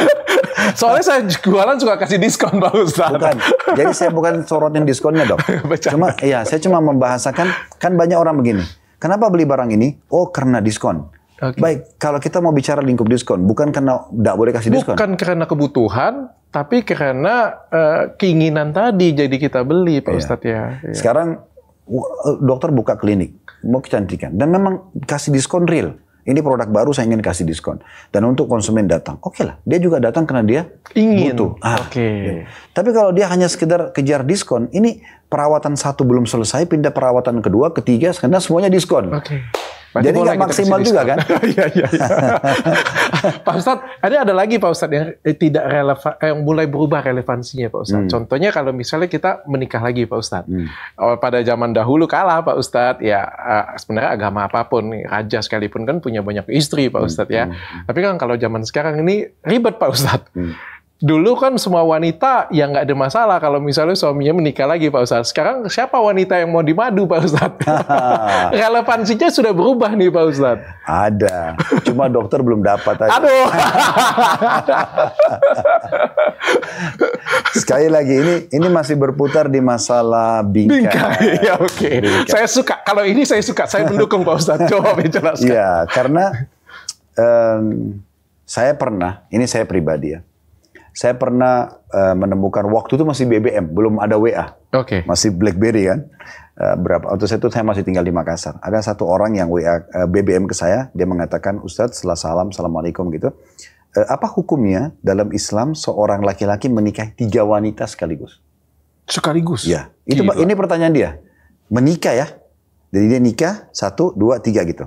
Soalnya saya jualan juga kasih diskon Pak Ustaz. Bukan. Jadi saya bukan sorotin diskonnya dok. cuma iya saya cuma membahasakan kan banyak orang begini. Kenapa beli barang ini? Oh karena diskon. Okay. Baik, kalau kita mau bicara lingkup diskon, bukan karena tidak boleh kasih diskon. Bukan karena kebutuhan, tapi karena uh, keinginan tadi jadi kita beli, Pak iya. Ustadz ya. Iya. Sekarang Eh, dokter buka klinik, mau kecantikan. Dan memang kasih diskon real. Ini produk baru saya ingin kasih diskon. Dan untuk konsumen datang, oke okay lah. Dia juga datang karena dia ingin. butuh. Ah, oke. Okay. Ya. Tapi kalau dia hanya sekedar kejar diskon, ini perawatan satu belum selesai, pindah perawatan kedua, ketiga, sekarang semuanya diskon. Oke. Okay. Pasti Jadi nggak maksimal juga kan? Iya iya. Ya. Pak Ustadz, ada ada lagi Pak Ustadz yang eh, tidak relevan, eh, yang mulai berubah relevansinya Pak Ustadz. Hmm. Contohnya kalau misalnya kita menikah lagi Pak Ustadz, hmm. Oh, pada zaman dahulu kalah Pak Ustadz, ya eh, sebenarnya agama apapun, raja sekalipun kan punya banyak istri Pak hmm, Ustadz ya. Hmm, hmm. Tapi kan kalau zaman sekarang ini ribet Pak Ustadz. Hmm dulu kan semua wanita yang nggak ada masalah kalau misalnya suaminya menikah lagi Pak Ustadz. Sekarang siapa wanita yang mau dimadu Pak Ustadz? Relevansinya sudah berubah nih Pak Ustadz. Ada, cuma dokter belum dapat aja. Aduh. Sekali lagi ini ini masih berputar di masalah bingkai. Bingkai, ya oke. Okay. Saya suka kalau ini saya suka, saya mendukung Pak Ustadz. Coba menjelaskan. Iya, karena um, saya pernah, ini saya pribadi ya saya pernah uh, menemukan waktu itu masih BBM, belum ada WA. Oke. Okay. Masih BlackBerry kan. Uh, berapa Untuk saya itu saya masih tinggal di Makassar. Ada satu orang yang WA uh, eh, BBM ke saya, dia mengatakan, "Ustadz, setelah salam, assalamualaikum gitu. Uh, apa hukumnya dalam Islam seorang laki-laki menikahi tiga wanita sekaligus?" Sekaligus. Ya. Itu Gila. ini pertanyaan dia. Menikah ya. Jadi dia nikah satu, dua, tiga gitu.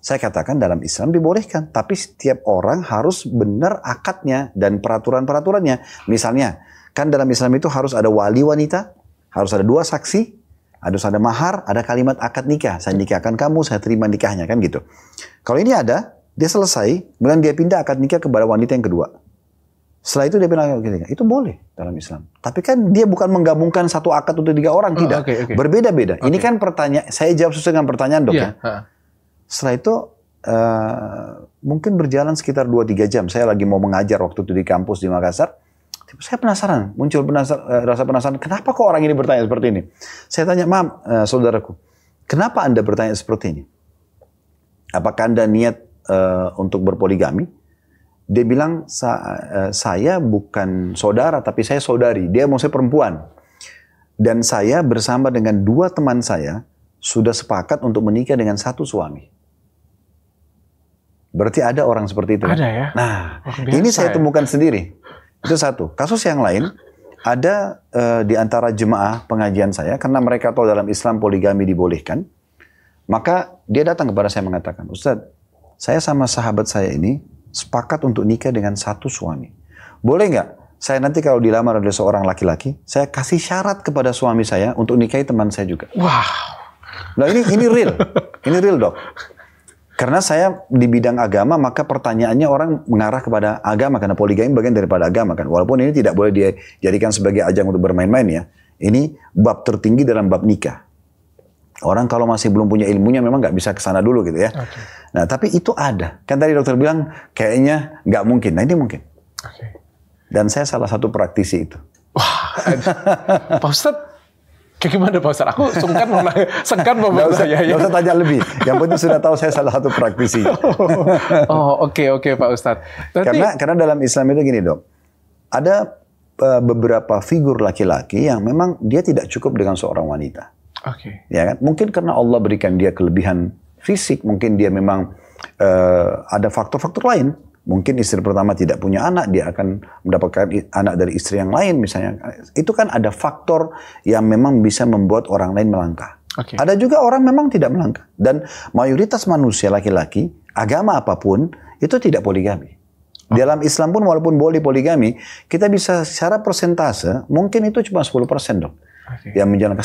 Saya katakan dalam Islam dibolehkan, tapi setiap orang harus benar akadnya dan peraturan-peraturannya. Misalnya, kan dalam Islam itu harus ada wali wanita, harus ada dua saksi, harus ada mahar, ada kalimat akad nikah. Saya nikahkan kamu, saya terima nikahnya kan gitu. Kalau ini ada, dia selesai, kemudian dia pindah akad nikah kepada wanita yang kedua. Setelah itu dia bilang itu boleh dalam Islam. Tapi kan dia bukan menggabungkan satu akad untuk tiga orang, ah, tidak. okay, okay. Berbeda-beda. Okay. Ini kan pertanyaan, saya jawab sesuai dengan pertanyaan dok yeah. ya. Ha. Setelah itu uh, mungkin berjalan sekitar 2-3 jam. Saya lagi mau mengajar waktu itu di kampus di Makassar. Saya penasaran, muncul penasar, uh, rasa penasaran. Kenapa kok orang ini bertanya seperti ini? Saya tanya, maaf uh, eh, saudaraku, kenapa anda bertanya seperti ini? Apakah anda niat uh, untuk berpoligami? Dia bilang, Sa uh, saya bukan saudara, tapi saya saudari. Dia mau saya perempuan. Dan saya bersama dengan dua teman saya, sudah sepakat untuk menikah dengan satu suami. Berarti ada orang seperti itu. Kan? Ada ya. Nah, ini saya ya. temukan ya. sendiri. Itu satu. Kasus yang lain ada uh, di antara jemaah pengajian saya karena mereka tahu dalam Islam poligami dibolehkan. Maka dia datang kepada saya mengatakan, Ustadz, saya sama sahabat saya ini sepakat untuk nikah dengan satu suami. Boleh nggak? Saya nanti kalau dilamar oleh seorang laki-laki, saya kasih syarat kepada suami saya untuk nikahi teman saya juga. Wow. Nah ini ini real, ini real dok. Karena saya di bidang agama, maka pertanyaannya orang mengarah kepada agama karena poligami bagian daripada agama kan. Walaupun ini tidak boleh dijadikan sebagai ajang untuk bermain-main ya. Ini bab tertinggi dalam bab nikah. Orang kalau masih belum punya ilmunya memang nggak bisa ke sana dulu gitu ya. Okay. Nah tapi itu ada. Kan tadi dokter bilang kayaknya nggak mungkin. Nah ini mungkin. Okay. Dan saya salah satu praktisi itu. Wah, Pak Ustadz Kayak gimana Pak Ustaz? Aku sungkan mau nanya, sengkan mau nanya. Usah, ya, ya. usah tanya lebih. Yang penting sudah tahu saya salah satu praktisi. oh, oke oke okay, Pak Ustaz. Berarti... Karena karena dalam Islam itu gini, Dok. Ada uh, beberapa figur laki-laki yang memang dia tidak cukup dengan seorang wanita. Oke. Okay. Ya kan? Mungkin karena Allah berikan dia kelebihan fisik, mungkin dia memang uh, ada faktor-faktor lain Mungkin istri pertama tidak punya anak, dia akan mendapatkan anak dari istri yang lain misalnya. Itu kan ada faktor yang memang bisa membuat orang lain melangkah. Okay. Ada juga orang memang tidak melangkah. Dan mayoritas manusia laki-laki, agama apapun, itu tidak poligami. Oh. Dalam Islam pun walaupun boleh poligami, kita bisa secara persentase, mungkin itu cuma 10% dong. Okay. Yang menjalankan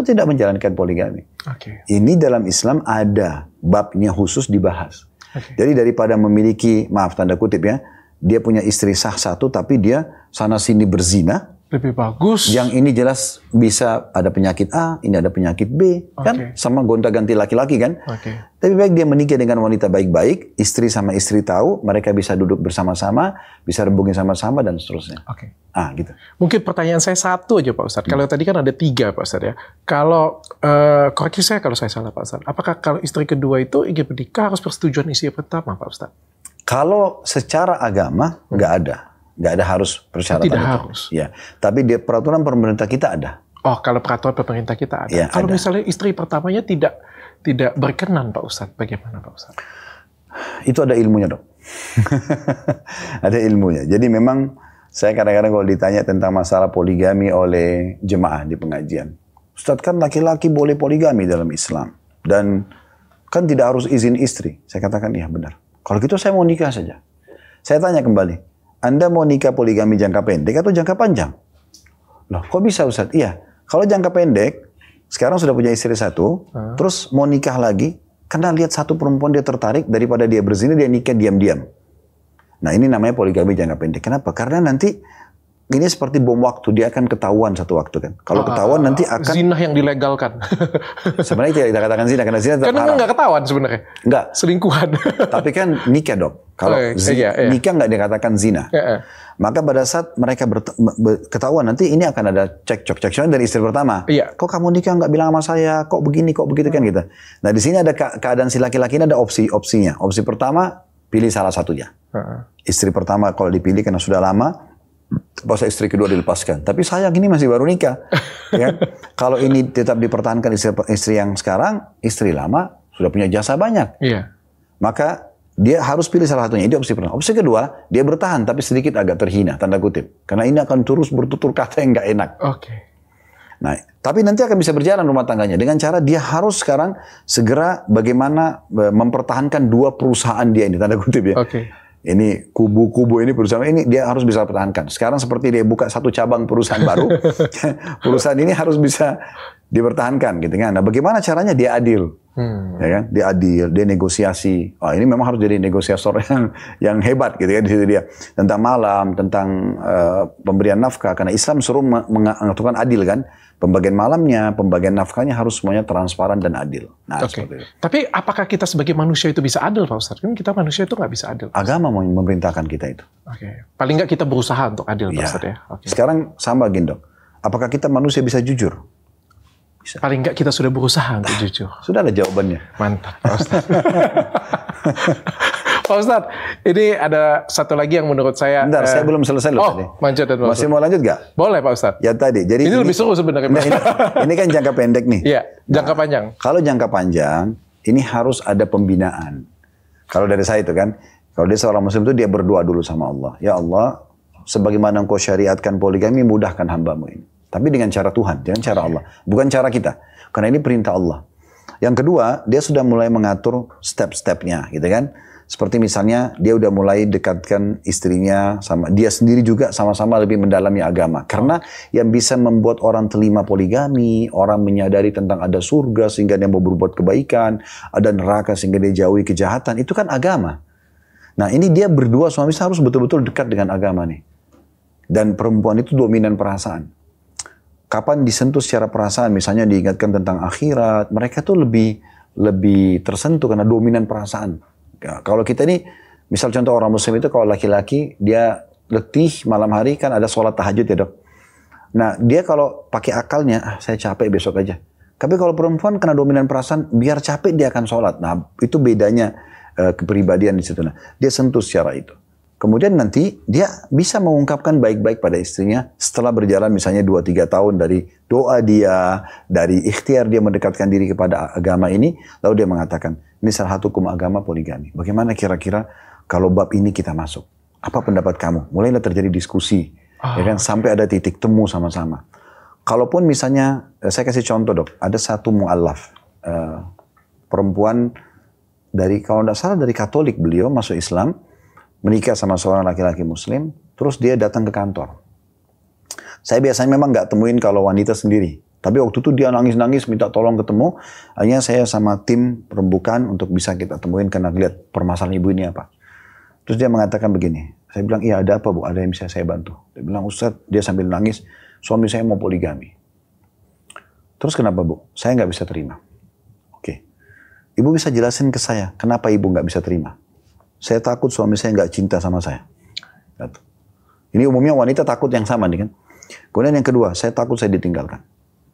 90% itu tidak menjalankan poligami. Okay. Ini dalam Islam ada babnya khusus dibahas. Jadi daripada memiliki maaf tanda kutip ya, dia punya istri sah satu tapi dia sana sini berzina, lebih bagus. Yang ini jelas bisa ada penyakit A, ini ada penyakit B, okay. kan? Sama gonta-ganti laki-laki kan? Okay. Tapi baik dia menikah dengan wanita baik-baik, istri sama istri tahu, mereka bisa duduk bersama-sama, bisa rembugin sama-sama dan seterusnya. Oke. Okay. Ah, gitu. Mungkin pertanyaan saya satu aja Pak Ustadz. Hmm. Kalau tadi kan ada tiga Pak Ustadz ya. Kalau uh, eh, koreksi saya kalau saya salah Pak Ustadz. Apakah kalau istri kedua itu ingin menikah harus persetujuan istri pertama Pak Ustadz? Kalau secara agama nggak ada nggak ada harus persyaratan. Tidak itu. harus. Ya, tapi di peraturan pemerintah kita ada. Oh, kalau peraturan pemerintah kita ada. Ya, kalau ada. misalnya istri pertamanya tidak tidak berkenan, Pak Ustadz, bagaimana Pak Ustadz? Itu ada ilmunya dok. ada ilmunya. Jadi memang saya kadang-kadang kalau ditanya tentang masalah poligami oleh jemaah di pengajian, Ustadz kan laki-laki boleh poligami dalam Islam dan kan tidak harus izin istri. Saya katakan iya benar. Kalau gitu saya mau nikah saja. Saya tanya kembali, anda mau nikah poligami jangka pendek atau jangka panjang? Loh, kok bisa Ustaz? Iya, kalau jangka pendek, sekarang sudah punya istri satu, hmm. terus mau nikah lagi, karena lihat satu perempuan dia tertarik daripada dia berzina, dia nikah diam-diam. Nah ini namanya poligami jangka pendek. Kenapa? Karena nanti ini seperti bom waktu, dia akan ketahuan satu waktu kan. Kalau ah, ketahuan nanti ah, akan zina yang dilegalkan. sebenarnya tidak kita katakan zina karena zina tetap Karena nggak ketahuan sebenarnya. Nggak. Selingkuhan. Tapi kan nikah dong. Kalau okay. Oh, iya, yeah, yeah. nikah nggak dikatakan zina. Yeah, yeah. Iya. Maka pada saat mereka ketahuan nanti ini akan ada cekcok cekcok dari istri pertama. Iya. Kok kamu nikah nggak bilang sama saya? Kok begini? Kok begitu kan kita? Gitu. Nah di sini ada keadaan si laki-laki ini ada opsi opsinya. Opsi pertama pilih salah satunya. Uh Istri pertama kalau dipilih karena sudah lama Bahasa istri kedua dilepaskan. Tapi sayang ini masih baru nikah. ya. Kalau ini tetap dipertahankan istri, istri yang sekarang, istri lama sudah punya jasa banyak. Iya. Maka dia harus pilih salah satunya. Ini opsi pertama. Opsi kedua, dia bertahan tapi sedikit agak terhina, tanda kutip. Karena ini akan terus bertutur kata yang nggak enak. Oke. Nah, tapi nanti akan bisa berjalan rumah tangganya dengan cara dia harus sekarang segera bagaimana e, mempertahankan dua perusahaan dia ini, tanda kutip ya. Oke ini kubu-kubu ini perusahaan ini dia harus bisa pertahankan. Sekarang seperti dia buka satu cabang perusahaan baru, perusahaan ini harus bisa dipertahankan gitu kan. Nah, bagaimana caranya dia adil? Hmm. Ya kan? Dia adil, dia negosiasi. Oh, ini memang harus jadi negosiator yang yang hebat gitu ya di situ dia. Tentang malam, tentang uh, pemberian nafkah karena Islam suruh mengaturkan adil kan. Pembagian malamnya, pembagian nafkahnya harus semuanya transparan dan adil. Nah, okay. seperti itu. Tapi apakah kita sebagai manusia itu bisa adil, Pak Ustadz? Kan kita manusia itu nggak bisa adil. Pak Agama memerintahkan kita itu. Oke. Okay. Paling nggak kita berusaha untuk adil, Pak ya. Ustadz ya. Okay. Sekarang sama gendong. Apakah kita manusia bisa jujur? Paling enggak kita sudah berusaha untuk ah, jujur. Sudah ada jawabannya. Mantap, Pak Ustadz. Pak Ustaz, ini ada satu lagi yang menurut saya. Bentar, eh, saya belum selesai loh oh, lanjut. Masih mau lanjut gak? Boleh Pak Ustadz. Ya tadi, jadi ini, ini lebih seru sebenarnya. Nah, ini, ini kan jangka pendek nih. Iya, jangka nah, panjang. Kalau jangka panjang, ini harus ada pembinaan. Kalau dari saya itu kan, kalau dia seorang muslim itu dia berdoa dulu sama Allah. Ya Allah, sebagaimana engkau syariatkan poligami, mudahkan hambamu ini. Tapi dengan cara Tuhan, dengan cara Allah. Bukan cara kita. Karena ini perintah Allah. Yang kedua, dia sudah mulai mengatur step-stepnya gitu kan. Seperti misalnya dia udah mulai dekatkan istrinya sama dia sendiri juga sama-sama lebih mendalami agama. Karena yang bisa membuat orang terima poligami, orang menyadari tentang ada surga sehingga dia mau berbuat kebaikan, ada neraka sehingga dia jauhi kejahatan, itu kan agama. Nah ini dia berdua suami harus betul-betul dekat dengan agama nih. Dan perempuan itu dominan perasaan kapan disentuh secara perasaan, misalnya diingatkan tentang akhirat, mereka tuh lebih lebih tersentuh karena dominan perasaan. Ya, kalau kita ini, misal contoh orang muslim itu kalau laki-laki dia letih malam hari kan ada sholat tahajud ya dok. Nah dia kalau pakai akalnya, ah, saya capek besok aja. Tapi kalau perempuan kena dominan perasaan, biar capek dia akan sholat. Nah itu bedanya uh, kepribadian di situ. Nah, dia sentuh secara itu. Kemudian nanti dia bisa mengungkapkan baik-baik pada istrinya setelah berjalan misalnya 2-3 tahun dari doa dia, dari ikhtiar dia mendekatkan diri kepada agama ini. Lalu dia mengatakan, ini salah satu hukum agama poligami. Bagaimana kira-kira kalau bab ini kita masuk? Apa pendapat kamu? Mulailah terjadi diskusi. Ah, ya kan? Ah. Sampai ada titik temu sama-sama. Kalaupun misalnya, eh, saya kasih contoh dok, ada satu mu'alaf. Uh, eh, perempuan dari, kalau tidak salah dari katolik beliau masuk Islam menikah sama seorang laki-laki muslim, terus dia datang ke kantor. Saya biasanya memang nggak temuin kalau wanita sendiri. Tapi waktu itu dia nangis-nangis minta tolong ketemu. hanya saya sama tim perembukan untuk bisa kita temuin karena lihat permasalahan ibu ini apa. Terus dia mengatakan begini. Saya bilang, iya ada apa bu? Ada yang bisa saya bantu. Dia bilang, Ustaz, dia sambil nangis, suami saya mau poligami. Terus kenapa bu? Saya nggak bisa terima. Oke. Ibu bisa jelasin ke saya, kenapa ibu nggak bisa terima? Saya takut suami saya nggak cinta sama saya. Gitu. Ini umumnya wanita takut yang sama nih kan. Kemudian yang kedua, saya takut saya ditinggalkan.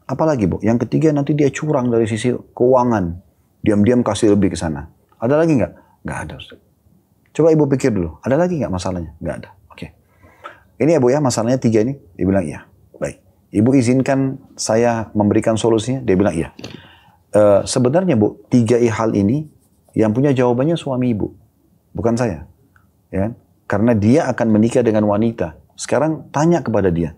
Apalagi bu, yang ketiga nanti dia curang dari sisi keuangan. Diam-diam kasih lebih ke sana. Ada lagi nggak? Nggak ada. Coba ibu pikir dulu, ada lagi nggak masalahnya? Nggak ada. Oke. Okay. Ini ya bu ya, masalahnya tiga ini. Dia bilang iya. Baik. Ibu izinkan saya memberikan solusinya? Dia bilang iya. E, sebenarnya bu, tiga hal ini yang punya jawabannya suami ibu bukan saya. Ya, kan? karena dia akan menikah dengan wanita. Sekarang tanya kepada dia,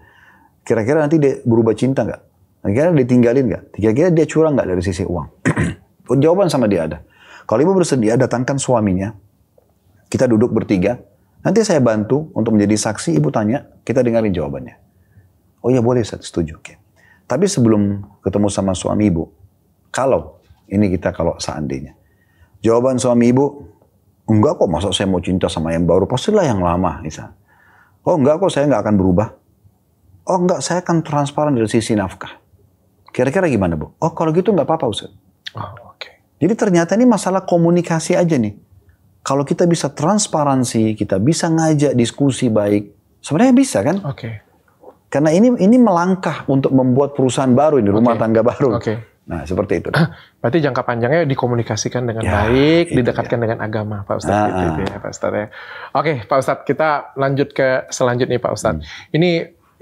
kira-kira nanti dia berubah cinta nggak? Kira-kira ditinggalin nggak? Kira-kira dia curang nggak dari sisi uang? Jawaban sama dia ada. Kalau ibu bersedia datangkan suaminya, kita duduk bertiga, nanti saya bantu untuk menjadi saksi, ibu tanya, kita dengarin jawabannya. Oh ya boleh saya setuju. Okay. Tapi sebelum ketemu sama suami ibu, kalau, ini kita kalau seandainya, jawaban suami ibu, Enggak kok, masa saya mau cinta sama yang baru? Pastilah yang lama, misalnya. Oh enggak kok, saya enggak akan berubah. Oh enggak, saya akan transparan dari sisi nafkah. Kira-kira gimana, Bu? Oh kalau gitu enggak apa-apa, Ustaz. Oh, oke. Okay. Jadi ternyata ini masalah komunikasi aja nih. Kalau kita bisa transparansi, kita bisa ngajak diskusi baik. Sebenarnya bisa kan? Oke. Okay. Karena ini ini melangkah untuk membuat perusahaan baru ini rumah okay. tangga baru. Okay. Nah, seperti itu. Ah, berarti jangka panjangnya dikomunikasikan dengan ya, baik, didekatkan ya. dengan agama, Pak Ustadz. Ah, gitu, ah. ya, Pak Ustadz ya. Oke, Pak Ustadz, kita lanjut ke selanjutnya, Pak Ustadz. Hmm. Ini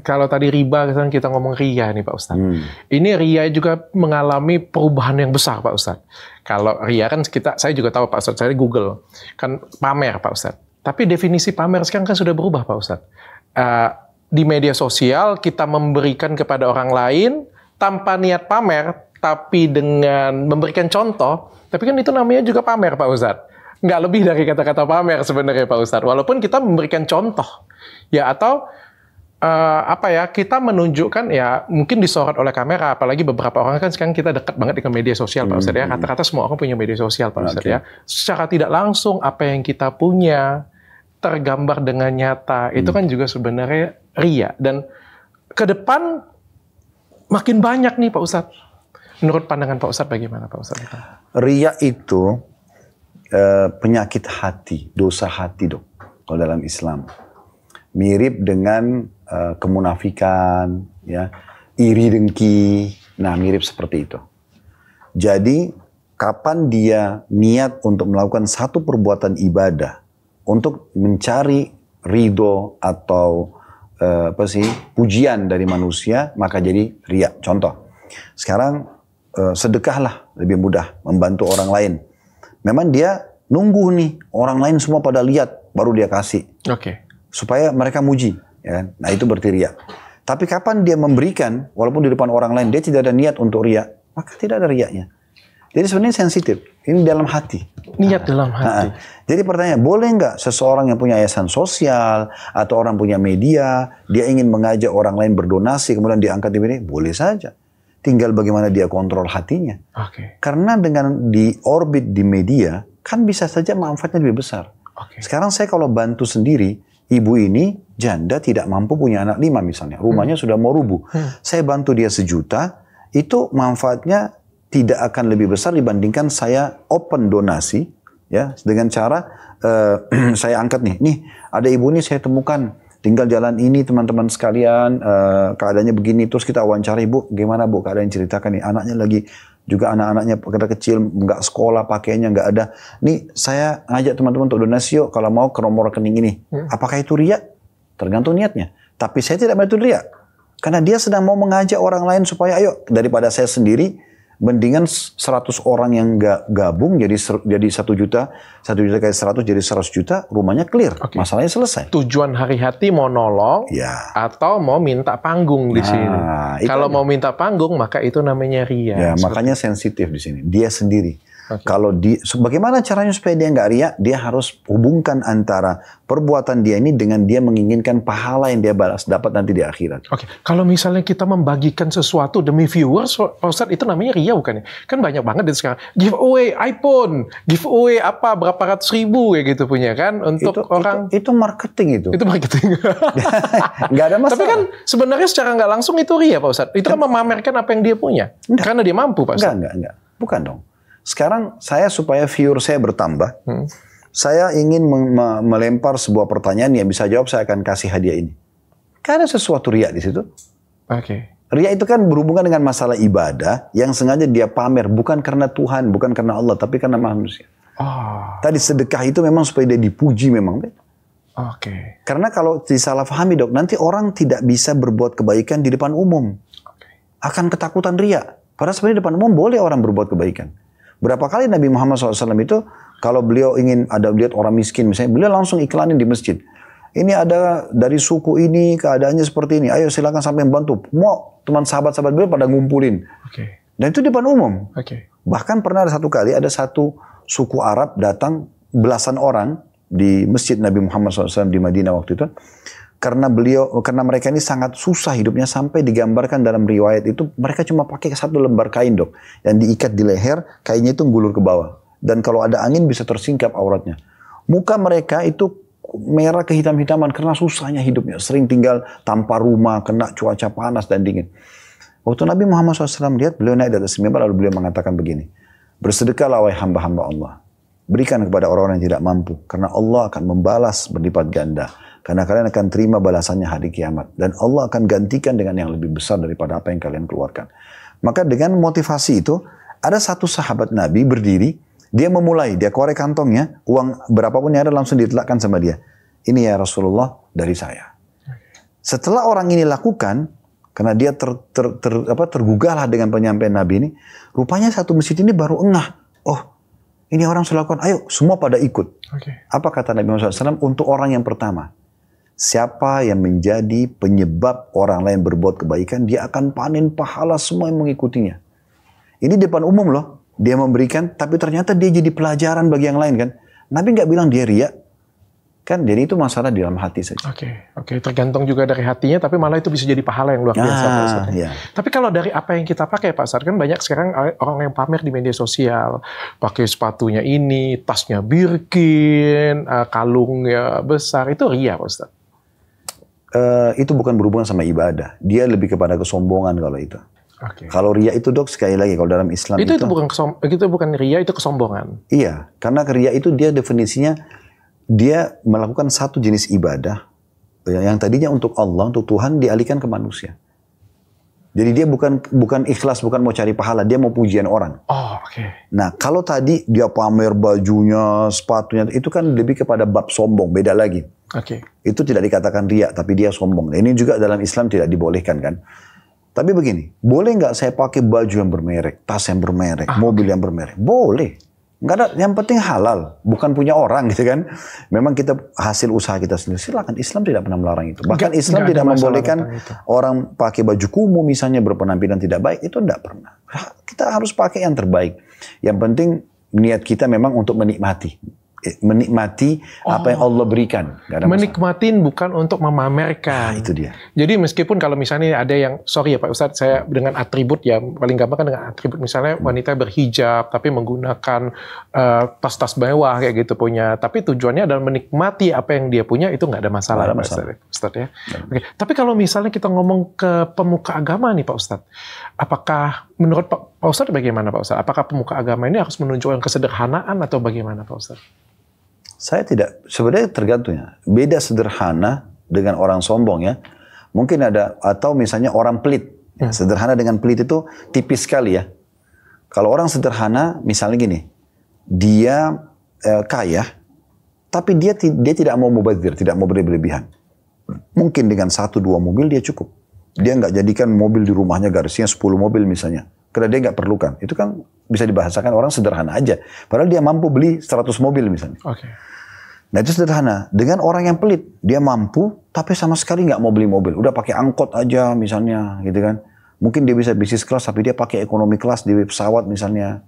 kalau tadi riba, kan kita ngomong ria nih, Pak Ustadz. Hmm. Ini ria juga mengalami perubahan yang besar, Pak Ustadz. Kalau ria kan kita, saya juga tahu, Pak Ustadz, saya Google. Kan pamer, Pak Ustadz. Tapi definisi pamer sekarang kan sudah berubah, Pak Ustadz. Uh, di media sosial kita memberikan kepada orang lain tanpa niat pamer, tapi dengan memberikan contoh, tapi kan itu namanya juga pamer Pak Ustadz. Nggak lebih dari kata-kata pamer sebenarnya Pak Ustadz. Walaupun kita memberikan contoh, ya atau uh, apa ya kita menunjukkan ya mungkin disorot oleh kamera apalagi beberapa orang kan sekarang kita dekat banget dengan media sosial Pak Ustadz ya kata-kata hmm, hmm, hmm. semua orang punya media sosial Pak Ustadz ya secara tidak langsung apa yang kita punya tergambar dengan nyata hmm. itu kan juga sebenarnya ria dan ke depan makin banyak nih Pak Ustadz Menurut pandangan Pak Ustadz bagaimana Pak Ustadz? Ria itu e, penyakit hati, dosa hati dong Kalau dalam Islam mirip dengan e, kemunafikan, ya iri dengki. Nah mirip seperti itu. Jadi kapan dia niat untuk melakukan satu perbuatan ibadah untuk mencari ridho atau e, apa sih pujian dari manusia maka jadi ria. Contoh sekarang Eh, sedekahlah lebih mudah membantu orang lain. Memang dia nunggu nih orang lain semua pada lihat baru dia kasih. Oke. Okay. Supaya mereka muji, ya. Nah itu berarti ria. Tapi kapan dia memberikan walaupun di depan orang lain dia tidak ada niat untuk ria, maka tidak ada riaknya. Jadi sebenarnya sensitif. Ini dalam hati. Niat nah, dalam nah, hati. Nah, jadi pertanyaan, boleh nggak seseorang yang punya yayasan sosial atau orang punya media, dia ingin mengajak orang lain berdonasi, kemudian diangkat di media, boleh saja tinggal bagaimana dia kontrol hatinya. Okay. Karena dengan di orbit di media kan bisa saja manfaatnya lebih besar. Okay. Sekarang saya kalau bantu sendiri, ibu ini janda tidak mampu punya anak lima misalnya, rumahnya hmm. sudah mau rubuh. Hmm. Saya bantu dia sejuta, itu manfaatnya tidak akan lebih besar dibandingkan saya open donasi ya dengan cara uh, saya angkat nih, nih ada ibu ini saya temukan tinggal jalan ini teman-teman sekalian uh, keadaannya begini terus kita wawancarai bu gimana bu keadaan ceritakan nih anaknya lagi juga anak-anaknya pada kecil nggak sekolah pakainya nggak ada nih saya ngajak teman-teman untuk donasi yuk kalau mau ke nomor rekening ini hmm. apakah itu riak tergantung niatnya tapi saya tidak melihat itu riak karena dia sedang mau mengajak orang lain supaya ayo daripada saya sendiri mendingan 100 orang yang gak gabung jadi jadi satu juta, satu juta kayak 100 jadi 100 juta, rumahnya clear, okay. masalahnya selesai. Tujuan hari hati mau nolong ya. atau mau minta panggung di nah, sini. Kalau mau minta panggung maka itu namanya ria. Ya, makanya sensitif di sini. Dia sendiri. Okay. Kalau di, bagaimana caranya supaya dia nggak riak? Dia harus hubungkan antara perbuatan dia ini dengan dia menginginkan pahala yang dia balas dapat nanti di akhirat. Oke, okay. kalau misalnya kita membagikan sesuatu demi viewers, Ustaz itu namanya ria bukan ya? Kan banyak banget dan sekarang give away, iPhone, give away apa berapa ratus ribu ya gitu punya kan untuk itu, orang. Itu, itu marketing itu. Itu marketing. nggak ada masalah. Tapi kan sebenarnya secara nggak langsung itu ria Pak Ustaz. Itu kan, kan memamerkan apa yang dia punya. Enggak. Karena dia mampu Pak Ustaz. Enggak, enggak, enggak. Bukan dong sekarang saya supaya viewer saya bertambah, hmm. saya ingin me melempar sebuah pertanyaan yang bisa jawab saya akan kasih hadiah ini. Karena sesuatu riak di situ. Oke. Okay. Ria itu kan berhubungan dengan masalah ibadah yang sengaja dia pamer bukan karena Tuhan, bukan karena Allah, tapi karena manusia. Oh. Tadi sedekah itu memang supaya dia dipuji memang. Oke. Okay. Karena kalau disalahpahami dok, nanti orang tidak bisa berbuat kebaikan di depan umum. Okay. Akan ketakutan ria. Padahal sebenarnya depan umum boleh orang berbuat kebaikan. Berapa kali Nabi Muhammad SAW itu kalau beliau ingin ada lihat orang miskin misalnya, beliau langsung iklanin di masjid. Ini ada dari suku ini keadaannya seperti ini. Ayo silakan sampai bantu. Mau teman sahabat-sahabat beliau pada ngumpulin. Okay. Dan itu di depan umum. Okay. Bahkan pernah ada satu kali ada satu suku Arab datang belasan orang di masjid Nabi Muhammad SAW di Madinah waktu itu karena beliau karena mereka ini sangat susah hidupnya sampai digambarkan dalam riwayat itu mereka cuma pakai satu lembar kain dok yang diikat di leher kainnya itu gulur ke bawah dan kalau ada angin bisa tersingkap auratnya muka mereka itu merah kehitam-hitaman karena susahnya hidupnya sering tinggal tanpa rumah kena cuaca panas dan dingin waktu Nabi Muhammad SAW lihat beliau naik dari sembilan mimbar lalu beliau mengatakan begini bersedekahlah wahai hamba-hamba Allah berikan kepada orang-orang yang tidak mampu karena Allah akan membalas berlipat ganda karena kalian akan terima balasannya hari kiamat. Dan Allah akan gantikan dengan yang lebih besar daripada apa yang kalian keluarkan. Maka dengan motivasi itu, ada satu sahabat Nabi berdiri, dia memulai, dia korek kantongnya, uang berapapun yang ada langsung ditelakkan sama dia. Ini ya Rasulullah dari saya. Setelah orang ini lakukan, karena dia ter, ter, ter, apa, tergugahlah dengan penyampaian Nabi ini, rupanya satu masjid ini baru engah. Oh, ini orang selakukan, ayo semua pada ikut. Okay. Apa kata Nabi Muhammad SAW untuk orang yang pertama? Siapa yang menjadi penyebab orang lain berbuat kebaikan, dia akan panen pahala semua yang mengikutinya. Ini depan umum loh. Dia memberikan, tapi ternyata dia jadi pelajaran bagi yang lain kan. Nabi nggak bilang dia riak. Kan jadi itu masalah di dalam hati saja. Oke, okay, oke. Okay. Tergantung juga dari hatinya, tapi malah itu bisa jadi pahala yang luar biasa. Ya. Ah, iya. Tapi kalau dari apa yang kita pakai Pak Sar, kan banyak sekarang eh, orang yang pamer di media sosial. Pakai sepatunya ini, tasnya birkin, eh, kalungnya besar, itu ria Pak Ustaz. Eh, itu bukan berhubungan sama ibadah. Dia lebih kepada kesombongan kalau itu. Okay. Kalau ria itu dok sekali lagi kalau dalam Islam itu itu, itu bukan kesom, itu bukan ria itu kesombongan. Iya, karena ria itu dia definisinya dia melakukan satu jenis ibadah ya, yang tadinya untuk Allah, untuk Tuhan dialihkan ke manusia. Jadi dia bukan bukan ikhlas, bukan mau cari pahala, dia mau pujian orang. Oh, oke. Okay. Nah, kalau tadi dia pamer bajunya, sepatunya, itu kan lebih kepada bab sombong, beda lagi. Okay. Itu tidak dikatakan riak, tapi dia sombong. Nah, ini juga dalam Islam tidak dibolehkan kan. Tapi begini, boleh nggak saya pakai baju yang bermerek, tas yang bermerek, ah, mobil okay. yang bermerek? Boleh. Nggak ada, yang penting halal, bukan punya orang gitu kan. Memang kita hasil usaha kita sendiri. Silakan Islam tidak pernah melarang itu. Bahkan gak, Islam gak tidak membolehkan orang pakai baju kumuh misalnya berpenampilan tidak baik itu tidak pernah. Nah, kita harus pakai yang terbaik. Yang penting niat kita memang untuk menikmati menikmati oh, apa yang oh. Allah berikan. Menikmatin bukan untuk memamerkan. Nah, itu dia. Jadi meskipun kalau misalnya ada yang sorry ya Pak Ustadz, saya hmm. dengan atribut ya paling gampang kan dengan atribut misalnya hmm. wanita berhijab tapi menggunakan tas eh, tas-tas mewah kayak gitu punya, tapi tujuannya adalah menikmati apa yang dia punya itu nggak ada masalah, gak ada masalah. Pak Ustaz ya. ya. Oke. Tapi kalau misalnya kita ngomong ke pemuka agama nih Pak Ustadz, apakah menurut Pak, Ustaz bagaimana Pak Ustadz? Apakah pemuka agama ini harus menunjukkan kesederhanaan atau bagaimana Pak Ustadz? Saya tidak, sebenarnya tergantungnya. Beda sederhana dengan orang sombong ya. Mungkin ada, atau misalnya orang pelit. hmm. sederhana dengan pelit itu tipis sekali ya. Kalau orang sederhana, misalnya gini, dia eh, kaya, tapi dia dia tidak mau mubazir, tidak mau berlebihan. Mungkin dengan satu dua mobil dia cukup. Dia nggak jadikan mobil di rumahnya garisnya 10 mobil misalnya. Karena dia nggak perlukan. Itu kan bisa dibahasakan orang sederhana aja. Padahal dia mampu beli 100 mobil misalnya. Okay. Nah itu sederhana. Dengan orang yang pelit, dia mampu tapi sama sekali nggak mau beli mobil. Udah pakai angkot aja misalnya gitu kan. Mungkin dia bisa bisnis kelas tapi dia pakai ekonomi kelas di pesawat misalnya.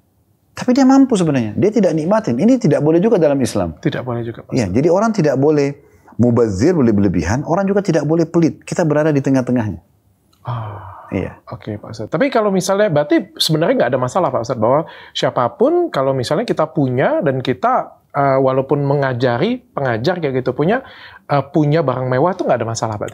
Tapi dia mampu sebenarnya. Dia tidak nikmatin. Ini tidak boleh juga dalam Islam. Tidak boleh juga. ya jadi orang tidak boleh mubazir boleh berlebihan, orang juga tidak boleh pelit. Kita berada di tengah-tengahnya. Oh, Iya. Oke okay, Pak Ustadz. Tapi kalau misalnya berarti sebenarnya nggak ada masalah Pak Ustadz bahwa siapapun kalau misalnya kita punya dan kita uh, walaupun mengajari pengajar kayak gitu punya uh, punya barang mewah tuh nggak ada masalah Pak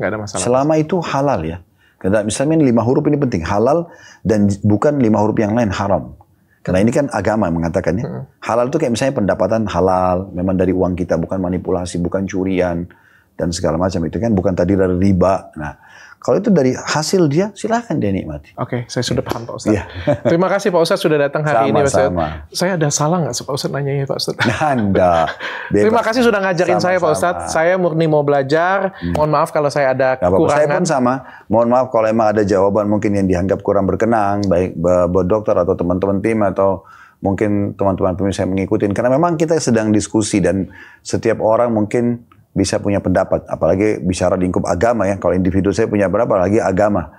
Nggak ada masalah. Selama itu halal ya. Karena misalnya lima huruf ini penting halal dan bukan lima huruf yang lain haram. Nah, Karena ini kan agama mengatakannya. Hmm. Halal itu kayak misalnya pendapatan halal, memang dari uang kita, bukan manipulasi, bukan curian, dan segala macam. Itu kan bukan tadi dari riba. Nah, kalau itu dari hasil dia, silahkan dia nikmati. Oke, okay, saya sudah paham Pak Ustadz. Yeah. Terima kasih Pak Ustadz sudah datang hari sama, ini Pak Sama. Saya ada salah nggak Pak Ustadz ini Pak Ustadz? Anda. Nah, Terima kasih sudah ngajarin sama, saya Pak Ustadz. Sama. Saya murni mau belajar. Hmm. Mohon maaf kalau saya ada gak -apa. Saya pun sama. Mohon maaf kalau emang ada jawaban mungkin yang dianggap kurang berkenang, baik buat dokter atau teman-teman tim atau mungkin teman-teman pemirsa yang mengikuti. Karena memang kita sedang diskusi dan setiap orang mungkin bisa punya pendapat, apalagi bicara lingkup agama ya. Kalau individu saya punya berapa lagi agama.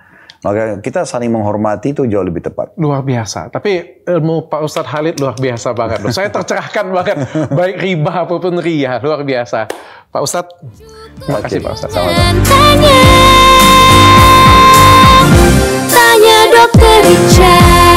Maka kita saling menghormati itu jauh lebih tepat. Luar biasa. Tapi ilmu Pak Ustadz Halid luar biasa banget. Loh. Saya tercerahkan banget. Baik riba apapun ria. Luar biasa. Pak Ustadz, terima kasih Pak Ustadz. Sama-sama. tanya dokter Richard.